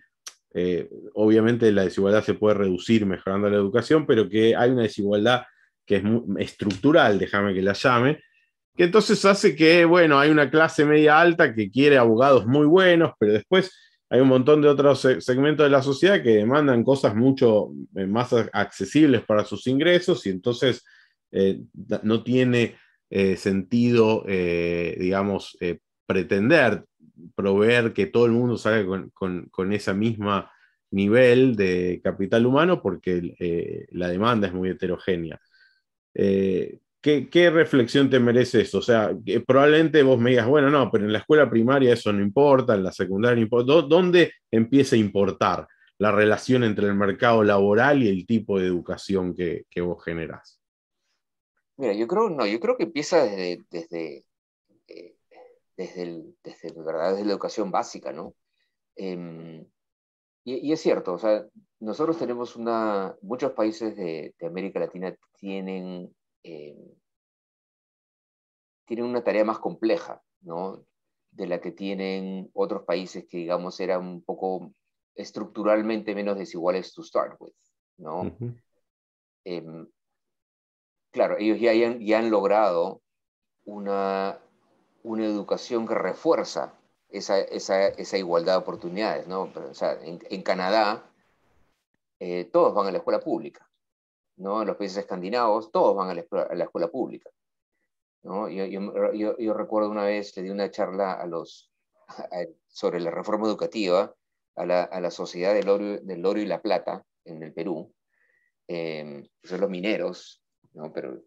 eh, obviamente la desigualdad se puede reducir mejorando la educación, pero que hay una desigualdad que es estructural, déjame que la llame, que entonces hace que, bueno, hay una clase media alta que quiere abogados muy buenos, pero después hay un montón de otros segmentos de la sociedad que demandan cosas mucho eh, más accesibles para sus ingresos y entonces eh, no tiene sentido, digamos, pretender proveer que todo el mundo salga con, con, con ese mismo nivel de capital humano porque eh, la demanda es muy heterogénea. Eh, ¿qué, reflexión te merece eso? O sea, probablemente vos me digas, bueno, no, pero en la escuela primaria eso no importa, en la secundaria no importa. ¿Dónde empieza a importar la relación entre el mercado laboral y el tipo de educación que, vos generás? Mira, yo creo, no, yo creo que empieza desde desde, desde, la educación básica, ¿no? Em, y, es cierto, o sea, nosotros tenemos una, muchos países de, América Latina tienen, eh, tienen una tarea más compleja, ¿no? De la que tienen otros países que, digamos, eran un poco estructuralmente menos desiguales to start with, ¿no? Em, claro, ellos ya, han, ya han logrado una una educación que refuerza esa, igualdad de oportunidades. ¿no? o sea, en, Canadá eh, todos van a la escuela pública. ¿no? En los países escandinavos todos van a la, escuela pública. ¿no? Yo, recuerdo una vez, le di una charla a los, sobre la reforma educativa a la, Sociedad del oro, del oro, y la Plata en el Perú. Em, son los mineros, ¿no? pero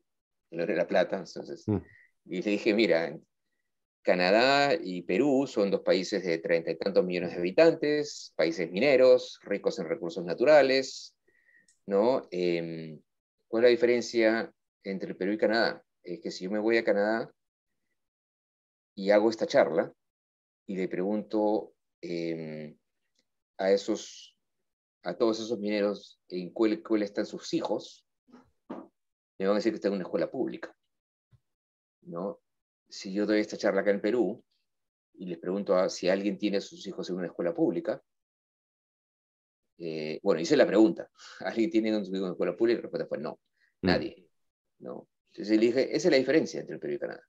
el oro y la plata. Entonces, mm. Y le dije, mira, Canadá y Perú son dos países de treinta y tantos millones de habitantes, países mineros, ricos en recursos naturales, ¿no? Em, ¿Cuál es la diferencia entre Perú y Canadá? Es que si yo me voy a Canadá y hago esta charla y le pregunto em, a esos, a todos esos mineros en cuál están sus hijos, me van a decir que están en una escuela pública, ¿no? si yo doy esta charla acá en Perú y les pregunto a, si alguien tiene a sus hijos en una escuela pública, eh, bueno, hice la pregunta, ¿alguien tiene a sus hijos en una escuela pública? la respuesta fue no, mm. nadie. ¿no? Entonces le dije, esa es la diferencia entre el Perú y Canadá.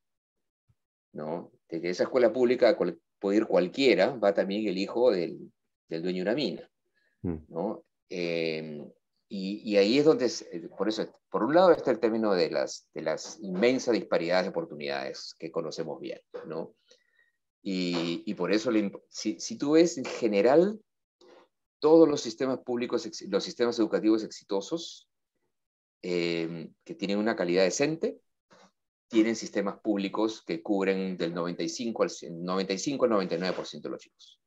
¿no? De esa escuela pública puede ir cualquiera, va también el hijo del, del dueño de una mina. Mm. ¿no? Eh, y, ahí es donde, eh, por eso, por un lado está el término de las, de las inmensas disparidades de oportunidades que conocemos bien, ¿no? Y, y por eso, si, tú ves en general todos los sistemas públicos, los sistemas educativos exitosos, eh, que tienen una calidad decente, tienen sistemas públicos que cubren del 95 al, 95 99% de los chicos.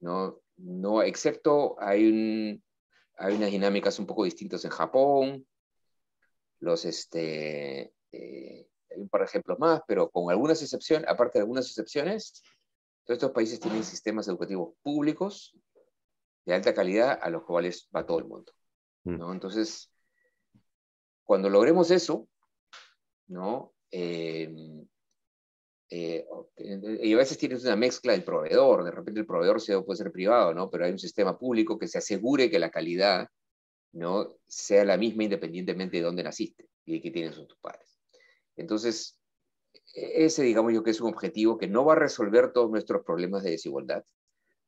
¿no? No, excepto hay un, hay unas dinámicas un poco distintas en Japón, los, este, eh, hay un par de ejemplos más, pero con algunas excepciones, aparte de algunas excepciones, todos estos países tienen sistemas educativos públicos de alta calidad a los cuales va todo el mundo. Mm. ¿no? Entonces, cuando logremos eso, ¿no? Eh, eh, y a veces tienes una mezcla del proveedor, de repente el proveedor puede ser privado, ¿no? Pero hay un sistema público que se asegure que la calidad, ¿no? Sea la misma independientemente de dónde naciste y de qué tienes tus padres. Entonces, ese digamos yo que es un objetivo que no va a resolver todos nuestros problemas de desigualdad,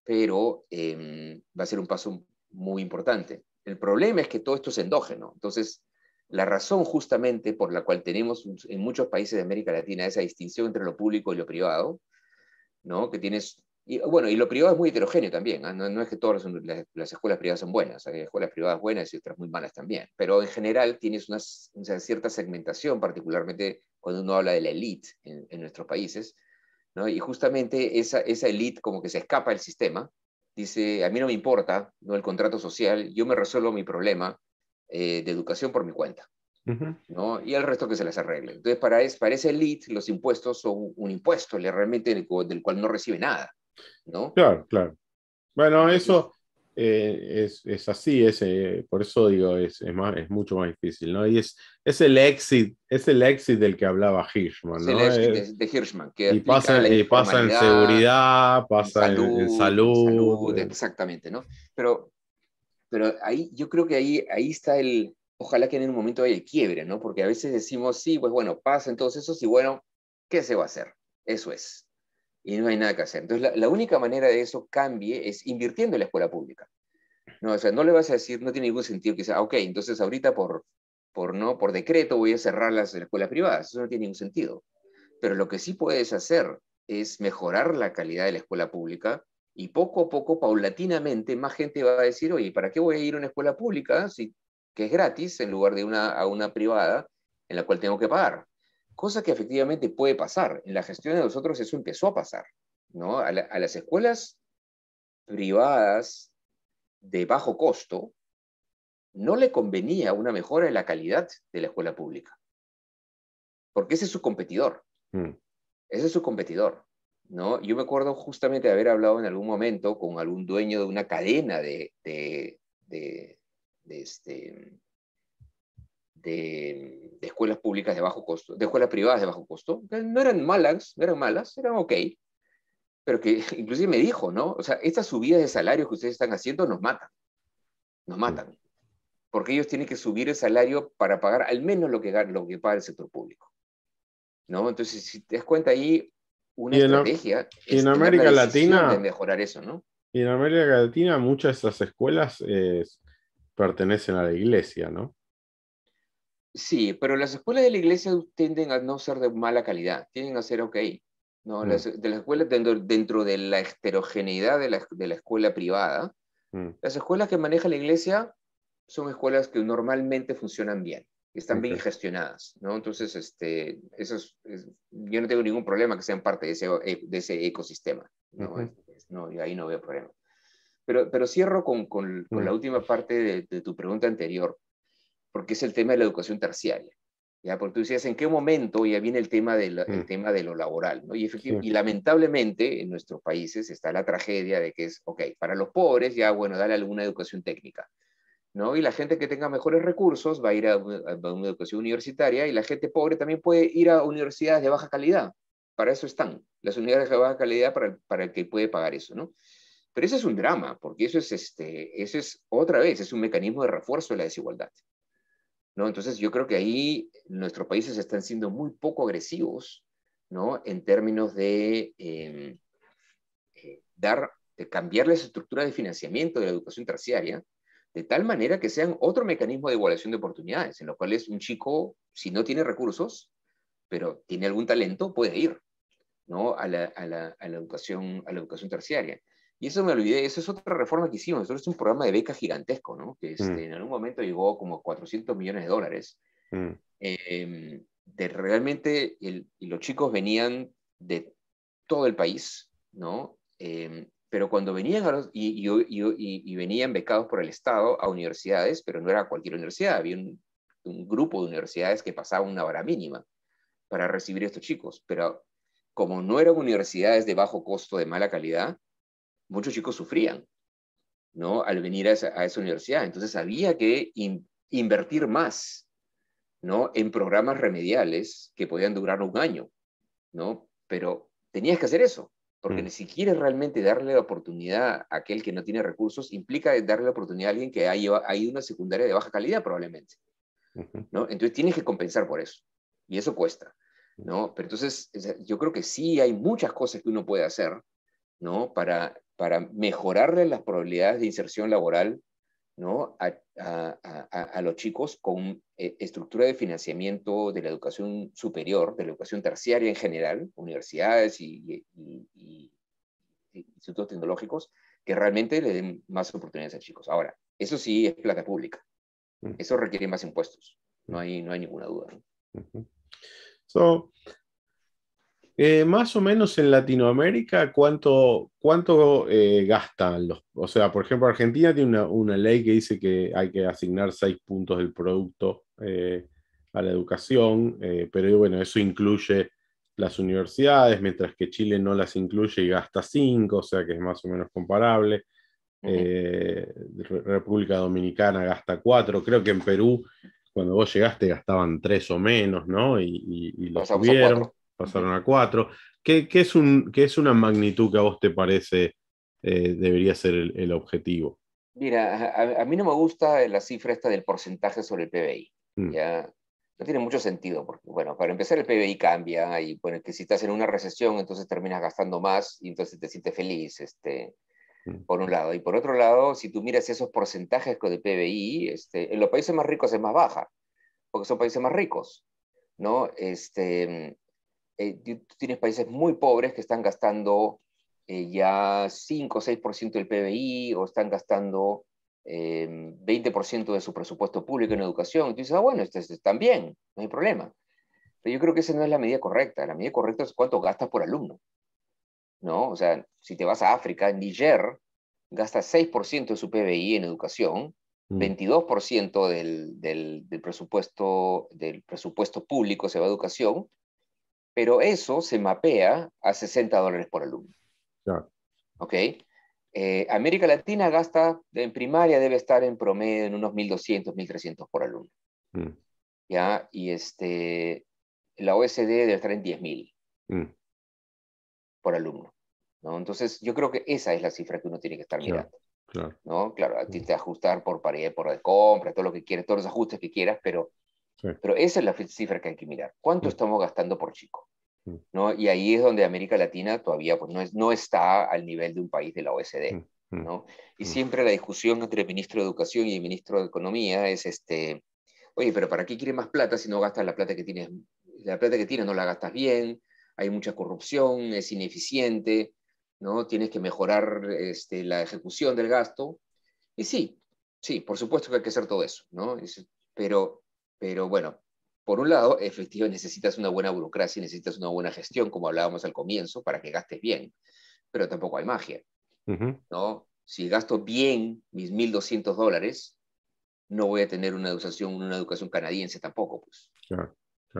pero em, va a ser un paso muy importante. El problema es que todo esto es endógeno, entonces la razón justamente por la cual tenemos en muchos países de América Latina esa distinción entre lo público y lo privado, ¿no? Que tienes, y, bueno, y lo privado es muy heterogéneo también, ¿ah? no, es que todas las, escuelas privadas son buenas, hay escuelas privadas buenas y otras muy malas también, pero en general tienes una, cierta segmentación, particularmente cuando uno habla de la elite en, nuestros países, Y justamente esa, esa elite como que se escapa del sistema, dice, a mí no me importa ¿no? el contrato social, yo me resuelvo mi problema, eh, de educación por mi cuenta. ¿no? Y el resto que se las arregle. Entonces, para, es, para ese elite, los impuestos son un impuesto realmente del, cual no recibe nada. ¿no? Claro, claro. Bueno, eso eh, es, es, así, ese eh, por eso digo, es, es, más, es mucho más difícil, ¿no? Y es, es, el, exit, es el exit del que hablaba Hirschman, ¿no? el exit de, Hirschman. Que y, pasa, y pasa en seguridad, pasa en salud, en salud exactamente, ¿no? Pero pero ahí yo creo que ahí, ahí está el, ojalá que en un momento haya el quiebre, ¿no? Porque a veces decimos, sí, pues bueno, pasa entonces eso y bueno, ¿qué se va a hacer? Eso es. Y no hay nada que hacer. Entonces, la, única manera de eso cambie es invirtiendo en la escuela pública. No, o sea, no le vas a decir, no tiene ningún sentido que sea, ok, entonces ahorita por, por, ¿no? por decreto voy a cerrar las escuelas privadas. Eso no tiene ningún sentido. Pero lo que sí puedes hacer es mejorar la calidad de la escuela pública y poco a poco, paulatinamente, más gente va a decir, oye, ¿para qué voy a ir a una escuela pública si, que es gratis en lugar de una, a una privada en la cual tengo que pagar? Cosa que efectivamente puede pasar. En la gestión de nosotros eso empezó a pasar. ¿no? A, las escuelas privadas de bajo costo no le convenía una mejora en la calidad de la escuela pública. Porque ese es su competidor. Mm. Ese es su competidor. ¿no? Yo me acuerdo justamente de haber hablado en algún momento con algún dueño de una cadena de, de, de, este, de, escuelas públicas de bajo costo, de escuelas privadas de bajo costo, no eran malas, eran malas, eran ok, pero que inclusive me dijo, ¿no? O sea, estas subidas de salarios que ustedes están haciendo nos matan, nos matan, porque ellos tienen que subir el salario para pagar al menos lo que, lo que paga el sector público, ¿no? Entonces, si te das cuenta ahí, una estrategia en, América Latina mejorar eso, ¿no? Y en América Latina muchas de esas escuelas pertenecen a la iglesia, ¿no? Sí, pero las escuelas de la iglesia tienden a no ser de mala calidad, tienden a ser ok. ¿no? Mm. Las, de las escuelas dentro, de la heterogeneidad de la, escuela privada, mm. las escuelas que maneja la iglesia son escuelas que normalmente funcionan bien están bien gestionadas, ¿no? Entonces, este, eso yo no tengo ningún problema que sean parte de ese, eh, de ese ecosistema, ¿no? Este, ahí no veo problema. Pero, pero cierro con, con, la última parte de, tu pregunta anterior, porque es el tema de la educación terciaria, ¿ya? Porque tú decías, ¿en qué momento ya viene el tema de, mm. tema de lo laboral, ¿no? Y, y lamentablemente en nuestros países está la tragedia de que es, ok, para los pobres ya, bueno, dale alguna educación técnica ¿no? Y la gente que tenga mejores recursos va a ir a, una educación universitaria y la gente pobre también puede ir a universidades de baja calidad. Para eso están las universidades de baja calidad para, el que puede pagar eso, ¿no? Pero eso es un drama, porque eso es, este, eso es otra vez, es un mecanismo de refuerzo de la desigualdad. ¿no? Entonces yo creo que ahí nuestros países están siendo muy poco agresivos ¿no? en términos de em, eh, dar, de cambiar la estructura de financiamiento de la educación terciaria de tal manera que sean otro mecanismo de igualación de oportunidades, en lo cual es un chico, si no tiene recursos, pero tiene algún talento, puede ir ¿no? a, la, educación, a la educación terciaria. Y eso me olvidé, eso es otra reforma que hicimos. eso es un programa de becas gigantesco, ¿no? que este, mm. en algún momento llegó como 400 millones de dólares. Mm. Em, de realmente, el, y los chicos venían de todo el país, ¿no? Em, pero cuando venían los, y, y, venían becados por el Estado a universidades, pero no era cualquier universidad, había un, grupo de universidades que pasaban una hora mínima para recibir a estos chicos, pero como no eran universidades de bajo costo, de mala calidad, muchos chicos sufrían, ¿no? Al venir a esa, universidad, entonces había que invertir más, ¿no? En programas remediales que podían durar un año, ¿no? Pero tenías que hacer eso, porque mm. ni si quieres realmente darle la oportunidad a aquel que no tiene recursos, implica darle la oportunidad a alguien que ha, ido a una secundaria de baja calidad probablemente. ¿no? Entonces tienes que compensar por eso, y eso cuesta. Mm. ¿no? Pero entonces yo creo que sí hay muchas cosas que uno puede hacer ¿no? para, para mejorarle las probabilidades de inserción laboral ¿no? A, los chicos con eh, estructura de financiamiento de la educación superior, de la educación terciaria en general, universidades y, institutos tecnológicos, que realmente le den más oportunidades a chicos. Ahora, eso sí es plata pública. Mm. Eso requiere más impuestos. No mm. hay, no hay ninguna duda. Eh, más o menos en Latinoamérica, ¿cuánto, cuánto eh, gastan los? O sea, por ejemplo, Argentina tiene una, ley que dice que hay que asignar seis puntos del producto eh, a la educación, pero bueno, eso incluye las universidades, mientras que Chile no las incluye y gasta cinco, o sea que es más o menos comparable. República Dominicana gasta cuatro, creo que en Perú, cuando vos llegaste, gastaban tres o menos, ¿no? Y, los y lo pasaron a cuatro. ¿Qué, qué, es un, qué es una magnitud que a vos te parece eh, debería ser el, objetivo? Mira, a, mí no me gusta la cifra esta del porcentaje sobre el PBI. Mm. Ya, no tiene mucho sentido, porque, bueno, para empezar el PBI cambia y, bueno, que si estás en una recesión, entonces terminas gastando más y entonces te sientes feliz, este, mm. por un lado. Y por otro lado, si tú miras esos porcentajes el PBI, este, en los países más ricos es más baja, porque son países más ricos, ¿no? Este, eh, tú tienes países muy pobres que están gastando eh, ya 5 o 6% del PBI o están gastando 20% eh, de su presupuesto público en educación. Y tú dices, ah, bueno, este están bien, no hay problema. Pero yo creo que esa no es la medida correcta. La medida correcta es cuánto gastas por alumno. ¿No? O sea, si te vas a África, en Niger gasta 6% de su PBI en educación, 22% mm. del, del, del, presupuesto, del presupuesto público se va a educación, pero eso se mapea a 60 dólares por alumno. Claro. ¿Ok? Eh, América Latina gasta, en primaria debe estar en promedio en unos 1.200, 1.300 por alumno. Mm. ¿Ya? Y este, la OSD debe estar en 10.000 mm. por alumno. ¿no? Entonces, yo creo que esa es la cifra que uno tiene que estar mirando. Claro. ¿no? claro, mm. ajustar por paridad, por de compra, todo lo que quieras, todos los ajustes que quieras, pero pero esa es la cifra que hay que mirar. ¿Cuánto mm. estamos gastando por chico? Mm. ¿No? Y ahí es donde América Latina todavía pues, no, es, no está al nivel de un país de la OSD. Mm, ¿no? Y siempre la discusión entre el ministro de Educación y el ministro de Economía es, este, oye, pero ¿para qué quiere más plata si no gastas la plata que tienes? La plata que tienes no la gastas bien, hay mucha corrupción, es ineficiente, ¿no? tienes que mejorar este, la ejecución del gasto. Y sí, sí, por supuesto que hay que hacer todo eso, ¿no? pero pero bueno, por un lado, efectivamente necesitas una buena burocracia, necesitas una buena gestión, como hablábamos al comienzo, para que gastes bien, pero tampoco hay magia, ¿no? Si gasto bien mis 1.200 dólares, no voy a tener una educación, una educación canadiense tampoco, pues.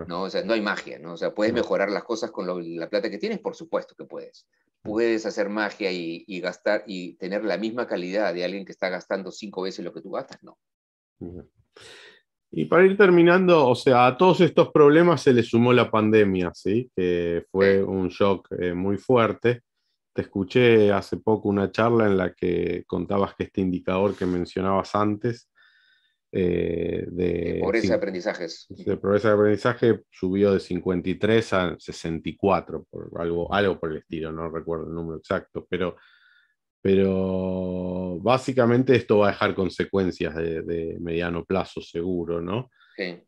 ¿No? O sea, no hay magia, ¿no? O sea, puedes mejorar las cosas con la plata que tienes, por supuesto que puedes. Puedes hacer magia y, gastar y tener la misma calidad de alguien que está gastando cinco veces lo que tú gastas, no. Y para ir terminando, o sea, a todos estos problemas se le sumó la pandemia, ¿sí? Que fue un shock eh, muy fuerte. Te escuché hace poco una charla en la que contabas que este indicador que mencionabas antes eh, de, pobreza de aprendizajes. De pobreza de aprendizaje subió de 53 a 64, por algo, algo por el estilo, no recuerdo el número exacto, pero pero básicamente esto va a dejar consecuencias de, mediano plazo, seguro, ¿no?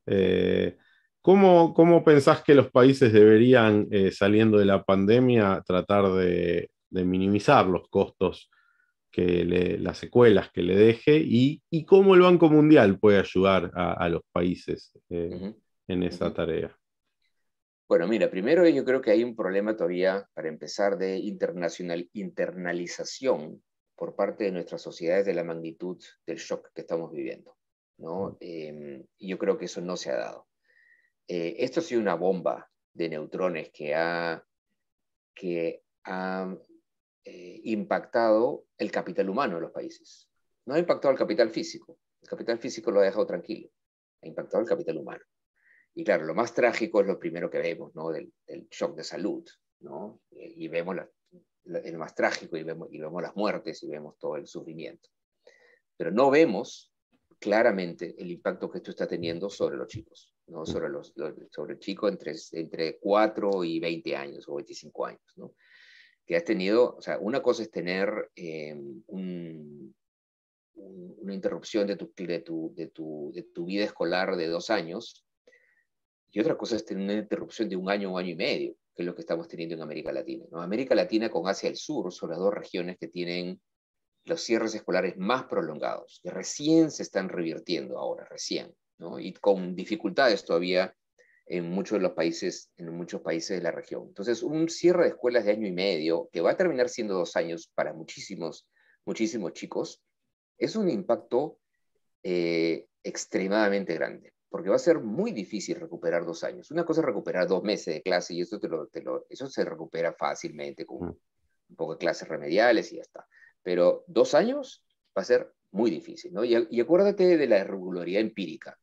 Eh, ¿cómo, pensás que los países deberían, eh, saliendo de la pandemia, tratar de, minimizar los costos que le, las secuelas que le deje y, cómo el Banco Mundial puede ayudar a, los países eh, en esa tarea. Bueno, mira, primero yo creo que hay un problema todavía, para empezar, de internacional, internalización por parte de nuestras sociedades de la magnitud del shock que estamos viviendo. ¿no? Mm. Em, yo creo que eso no se ha dado. Eh, esto ha sido una bomba de neutrones que ha, que ha eh, impactado el capital humano de los países. No ha impactado el capital físico. El capital físico lo ha dejado tranquilo. Ha impactado el capital humano. Y claro, lo más trágico es lo primero que vemos, ¿no? Del, shock de salud, ¿no? Eh, y vemos el más trágico y vemos, y vemos las muertes y vemos todo el sufrimiento. Pero no vemos claramente el impacto que esto está teniendo sobre los chicos, ¿no? Mm. sobre, los, sobre el chico entre, entre 4 y 20 años o 25 años, ¿no? que has tenido, o sea, una cosa es tener eh, una interrupción de tu, de, de, tu, de tu vida escolar de dos años y otra cosa es tener una interrupción de un año, un año y medio, que es lo que estamos teniendo en América Latina. América Latina con Asia del Sur son las dos regiones que tienen los cierres escolares más prolongados, que recién se están revirtiendo ahora, recién, y con dificultades todavía en muchos de los países, en muchos países de la región. Entonces, un cierre de escuelas de año y medio, que va a terminar siendo dos años para muchísimos, muchísimos chicos, es un impacto eh, extremadamente grande porque va a ser muy difícil recuperar dos años. Una cosa es recuperar dos meses de clase y eso, te lo, eso se recupera fácilmente con mm. un poco de clases remediales y ya está. Pero dos años va a ser muy difícil, ¿no? Y, acuérdate de la irregularidad empírica,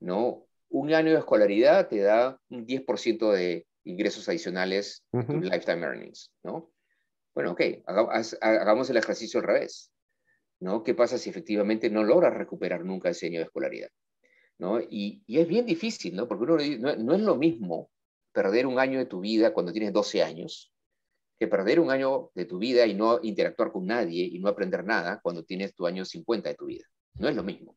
¿no? Un año de escolaridad te da un 10% de ingresos adicionales lifetime earnings, ¿no? Bueno, ok, hagamos, hagamos el ejercicio al revés, ¿no? ¿Qué pasa si efectivamente no logras recuperar nunca ese año de escolaridad? Y, es bien difícil, ¿no? Porque no, es lo mismo perder un año de tu vida cuando tienes 12 años que perder un año de tu vida y no interactuar con nadie y no aprender nada cuando tienes tu año 50 de tu vida. No es lo mismo,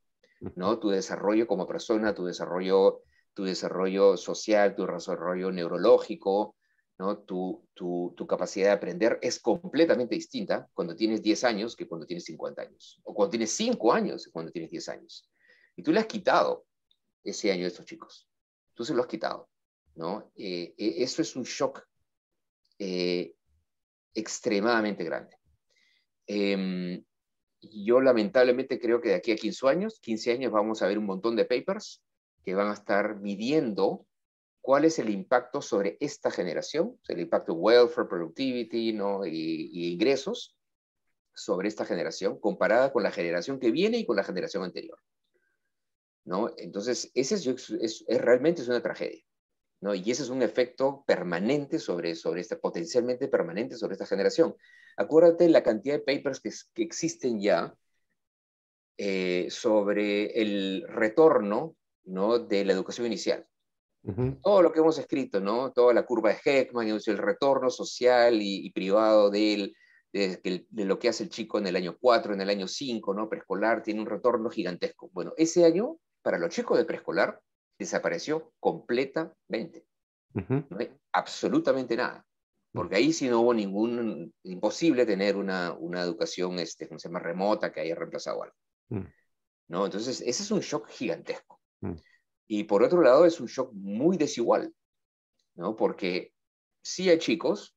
¿no? Tu desarrollo como persona, tu desarrollo, tu desarrollo social, tu desarrollo neurológico, ¿no? Tu, tu, capacidad de aprender es completamente distinta cuando tienes 10 años que cuando tienes 50 años, o cuando tienes 5 años que cuando tienes 10 años. Y tú le has quitado ese año de estos chicos. Tú se lo has quitado, ¿no? Eh, e, eso es un shock eh, extremadamente grande. Em, yo lamentablemente creo que de aquí a 15 años, 15 años vamos a ver un montón de papers que van a estar midiendo cuál es el impacto sobre esta generación, el impacto welfare, productivity ¿no? y ingresos sobre esta generación comparada con la generación que viene y con la generación anterior. ¿no? Entonces, ese es, realmente es una tragedia, ¿no? Y ese es un efecto permanente sobre, sobre esta, potencialmente permanente sobre esta generación. Acuérdate la cantidad de papers que, existen ya eh, sobre el retorno, ¿no? De la educación inicial. Todo lo que hemos escrito, ¿no? Toda la curva de Heckman, el retorno social y, privado de, de, lo que hace el chico en el año 4, en el año 5, ¿no? Preescolar, tiene un retorno gigantesco. Bueno, ese año para los chicos de preescolar desapareció completamente. No absolutamente nada. Porque mm. ahí sí no hubo ningún, imposible tener una, una educación, este, se llama? remota que haya reemplazado algo. Mm. ¿No? Entonces, ese es un shock gigantesco. Mm. Y por otro lado, es un shock muy desigual, ¿no? Porque sí hay chicos,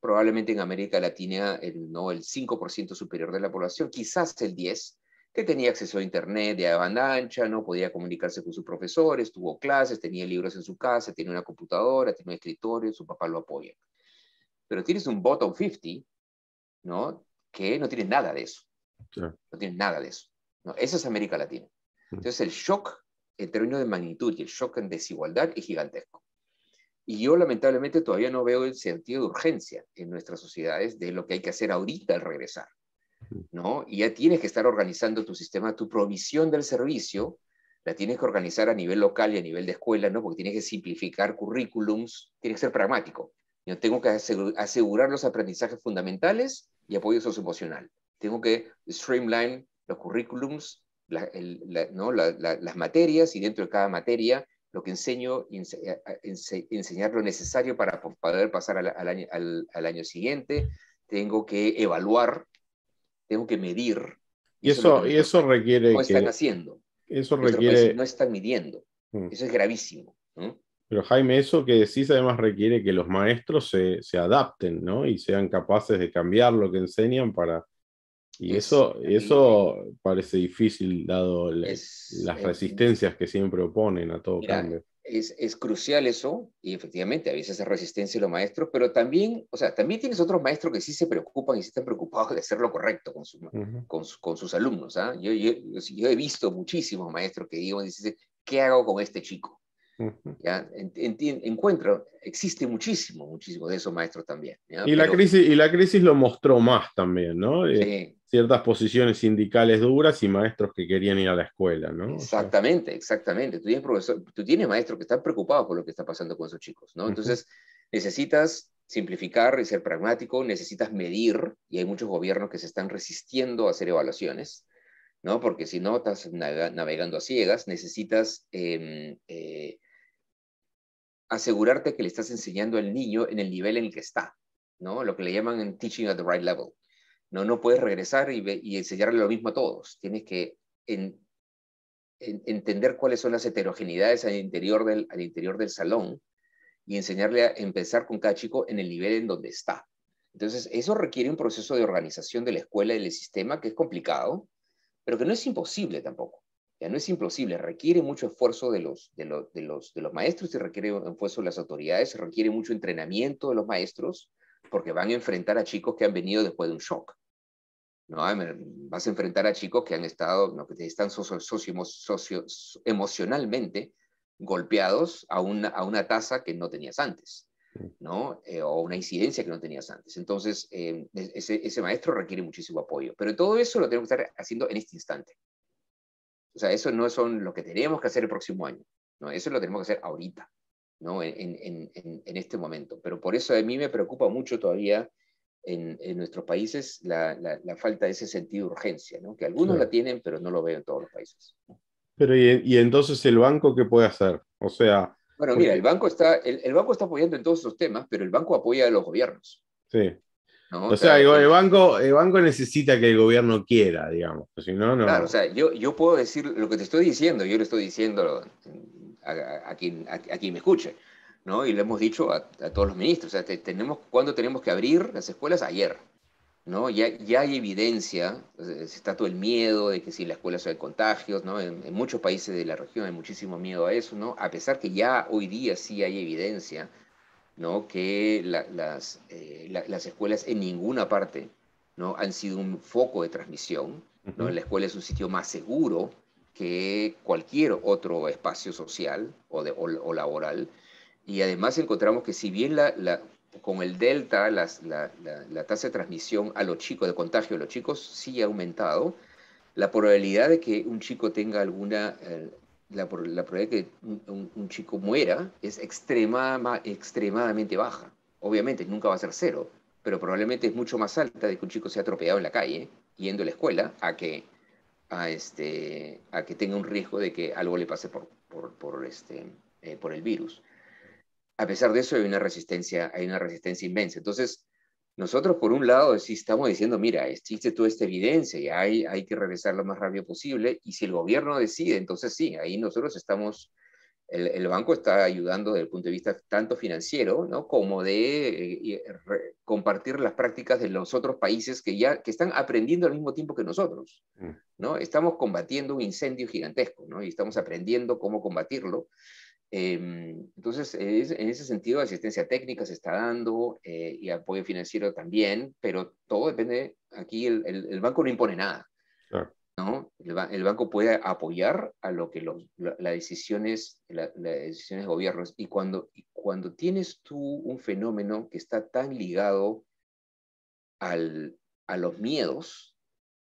probablemente en América Latina el, ¿no? el 5% superior de la población, quizás el 10%, que tenía acceso a Internet de banda ancha, ¿no? podía comunicarse con sus profesores, tuvo clases, tenía libros en su casa, tiene una computadora, tiene un escritorio, su papá lo apoya. Pero tienes un bottom 50, ¿no? que no tiene nada de eso. No tiene nada de eso. No, eso es América Latina. Mm. Entonces el shock en términos de magnitud y el shock en desigualdad es gigantesco. Y yo lamentablemente todavía no veo el sentido de urgencia en nuestras sociedades de lo que hay que hacer ahorita al regresar. ¿no? Y ya tienes que estar organizando tu sistema, tu provisión del servicio, la tienes que organizar a nivel local y a nivel de escuela, ¿no? Porque tienes que simplificar currículums, tienes que ser pragmático. Yo tengo que asegurar los aprendizajes fundamentales y apoyo socioemocional. Tengo que streamline los currículums, las materias y dentro de cada materia lo que enseño, y eh, eh, enseñar lo necesario para pues, poder pasar al, año, al año siguiente. Tengo que evaluar tengo que medir. Y, eso, y eso requiere... No están haciendo. Eso requiere... No están midiendo. Mm. Eso es gravísimo. Pero Jaime, eso que decís además requiere que los maestros se, adapten, ¿no? Y sean capaces de cambiar lo que enseñan para... Y eso, eso parece difícil dado las resistencias que siempre oponen a todo cambio es, es, crucial eso, y efectivamente a veces es resistencia de los maestros, pero también, o sea, también tienes otros maestros que sí se preocupan y sí están preocupados de hacer lo correcto con, con, sus alumnos. ¿ah? Yo, yo, he visto muchísimos maestros que digo, dicen, ¿qué hago con este chico? En, encuentro, existe muchísimo, muchísimo de esos maestros también. Y, la crisis, y la crisis lo mostró más también, ¿no? Eh, sí ciertas posiciones sindicales duras y maestros que querían ir a la escuela, ¿no? Exactamente, exactamente. Tú tienes, profesor, tú tienes maestros que están preocupados por lo que está pasando con esos chicos, ¿no? Entonces, necesitas simplificar y ser pragmático, necesitas medir, y hay muchos gobiernos que se están resistiendo a hacer evaluaciones, ¿no? Porque si no, estás navegando a ciegas, necesitas... Em, eh, asegurarte que le estás enseñando al niño en el nivel en el que está, ¿no? Lo que le llaman en teaching at the right level. No, no puedes regresar y, enseñarle lo mismo a todos. Tienes que entender cuáles son las heterogeneidades al interior, del, al interior del salón y enseñarle a empezar con cada chico en el nivel en donde está. Entonces, eso requiere un proceso de organización de la escuela y del sistema que es complicado, pero que no es imposible tampoco. Ya no es imposible, requiere mucho esfuerzo de los, de, los, de, los, de los maestros y requiere esfuerzo de las autoridades, requiere mucho entrenamiento de los maestros, porque van a enfrentar a chicos que han venido después de un shock. Vas a enfrentar a chicos que han estado, ¿no? que están socio, emocionalmente golpeados a una, a una tasa que no tenías antes, ¿no? Eh, o una incidencia que no tenías antes. Entonces, eh, ese, maestro requiere muchísimo apoyo. Pero todo eso lo tenemos que estar haciendo en este instante. O sea, eso no son lo que tenemos que hacer el próximo año, ¿no? Eso lo tenemos que hacer ahorita, ¿no? En, en este momento. Pero por eso a mí me preocupa mucho todavía en, nuestros países la, falta de ese sentido de urgencia, que algunos la tienen, pero no lo veo en todos los países. Pero ¿y, y entonces el banco qué puede hacer? O sea... Bueno, mira, el banco, está, el, banco está apoyando en todos esos temas, pero el banco apoya a los gobiernos. Sí. O, sea, el, eh, banco, el banco necesita que el gobierno quiera, digamos. Pues, si no, no... Claro, o sea, yo, yo puedo decir lo que te estoy diciendo, yo le estoy diciendo a, quien, a, quien me escuche. Y lo hemos dicho a, todos los ministros, tenemos, ¿cuándo tenemos que abrir las escuelas? Ayer, ¿no? Ya, ya hay evidencia, está todo el miedo de que si la escuela hay contagios, En, muchos países de la región hay muchísimo miedo a eso, ¿no? A pesar que ya hoy día sí hay evidencia, Que las, eh, las escuelas en ninguna parte, ¿no? Han sido un foco de transmisión, ¿no? La escuela es un sitio más seguro que cualquier otro espacio social o, de, o laboral, y además encontramos que si bien con el delta la, tasa de transmisión a los chicos, de contagio a los chicos, sí ha aumentado, la probabilidad de que un chico tenga alguna, eh, la, probabilidad de que un, chico muera es extremadamente baja. Obviamente, nunca va a ser cero, pero probablemente es mucho más alta de que un chico sea atropellado en la calle, yendo a la escuela, a que, a este, que tenga un riesgo de que algo le pase por este, eh, el virus a pesar de eso hay una resistencia, hay una resistencia inmensa. Entonces, nosotros por un lado sí estamos diciendo, mira, existe toda esta evidencia y hay, que regresar lo más rápido posible y si el gobierno decide, entonces sí, ahí nosotros estamos, el, banco está ayudando desde el punto de vista tanto financiero como de eh, eh, compartir las prácticas de los otros países que ya que están aprendiendo al mismo tiempo que nosotros. Mm. ¿no? Estamos combatiendo un incendio gigantesco y estamos aprendiendo cómo combatirlo Em, entonces, en ese sentido, asistencia técnica se está dando eh, y apoyo financiero también, pero todo depende, aquí el, banco no impone nada. ¿no? El, banco puede apoyar a lo que los, la, decisiones, las decisiones de gobiernos. Y cuando, cuando tienes tú un fenómeno que está tan ligado al, a los miedos,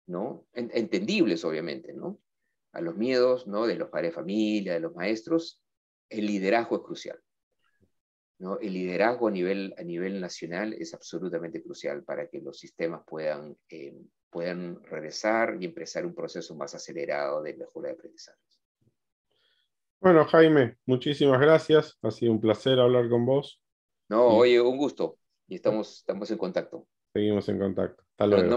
¿no? entendibles obviamente, ¿no? a los miedos ¿no? de los padres de familia, de los maestros, el liderazgo es crucial. El liderazgo a nivel, a nivel nacional es absolutamente crucial para que los sistemas puedan, eh, puedan regresar y empezar un proceso más acelerado de mejora de aprendizaje. Bueno, Jaime, muchísimas gracias. Ha sido un placer hablar con vos. No, oye, un gusto. Y estamos, estamos en contacto. Seguimos en contacto. Hasta luego.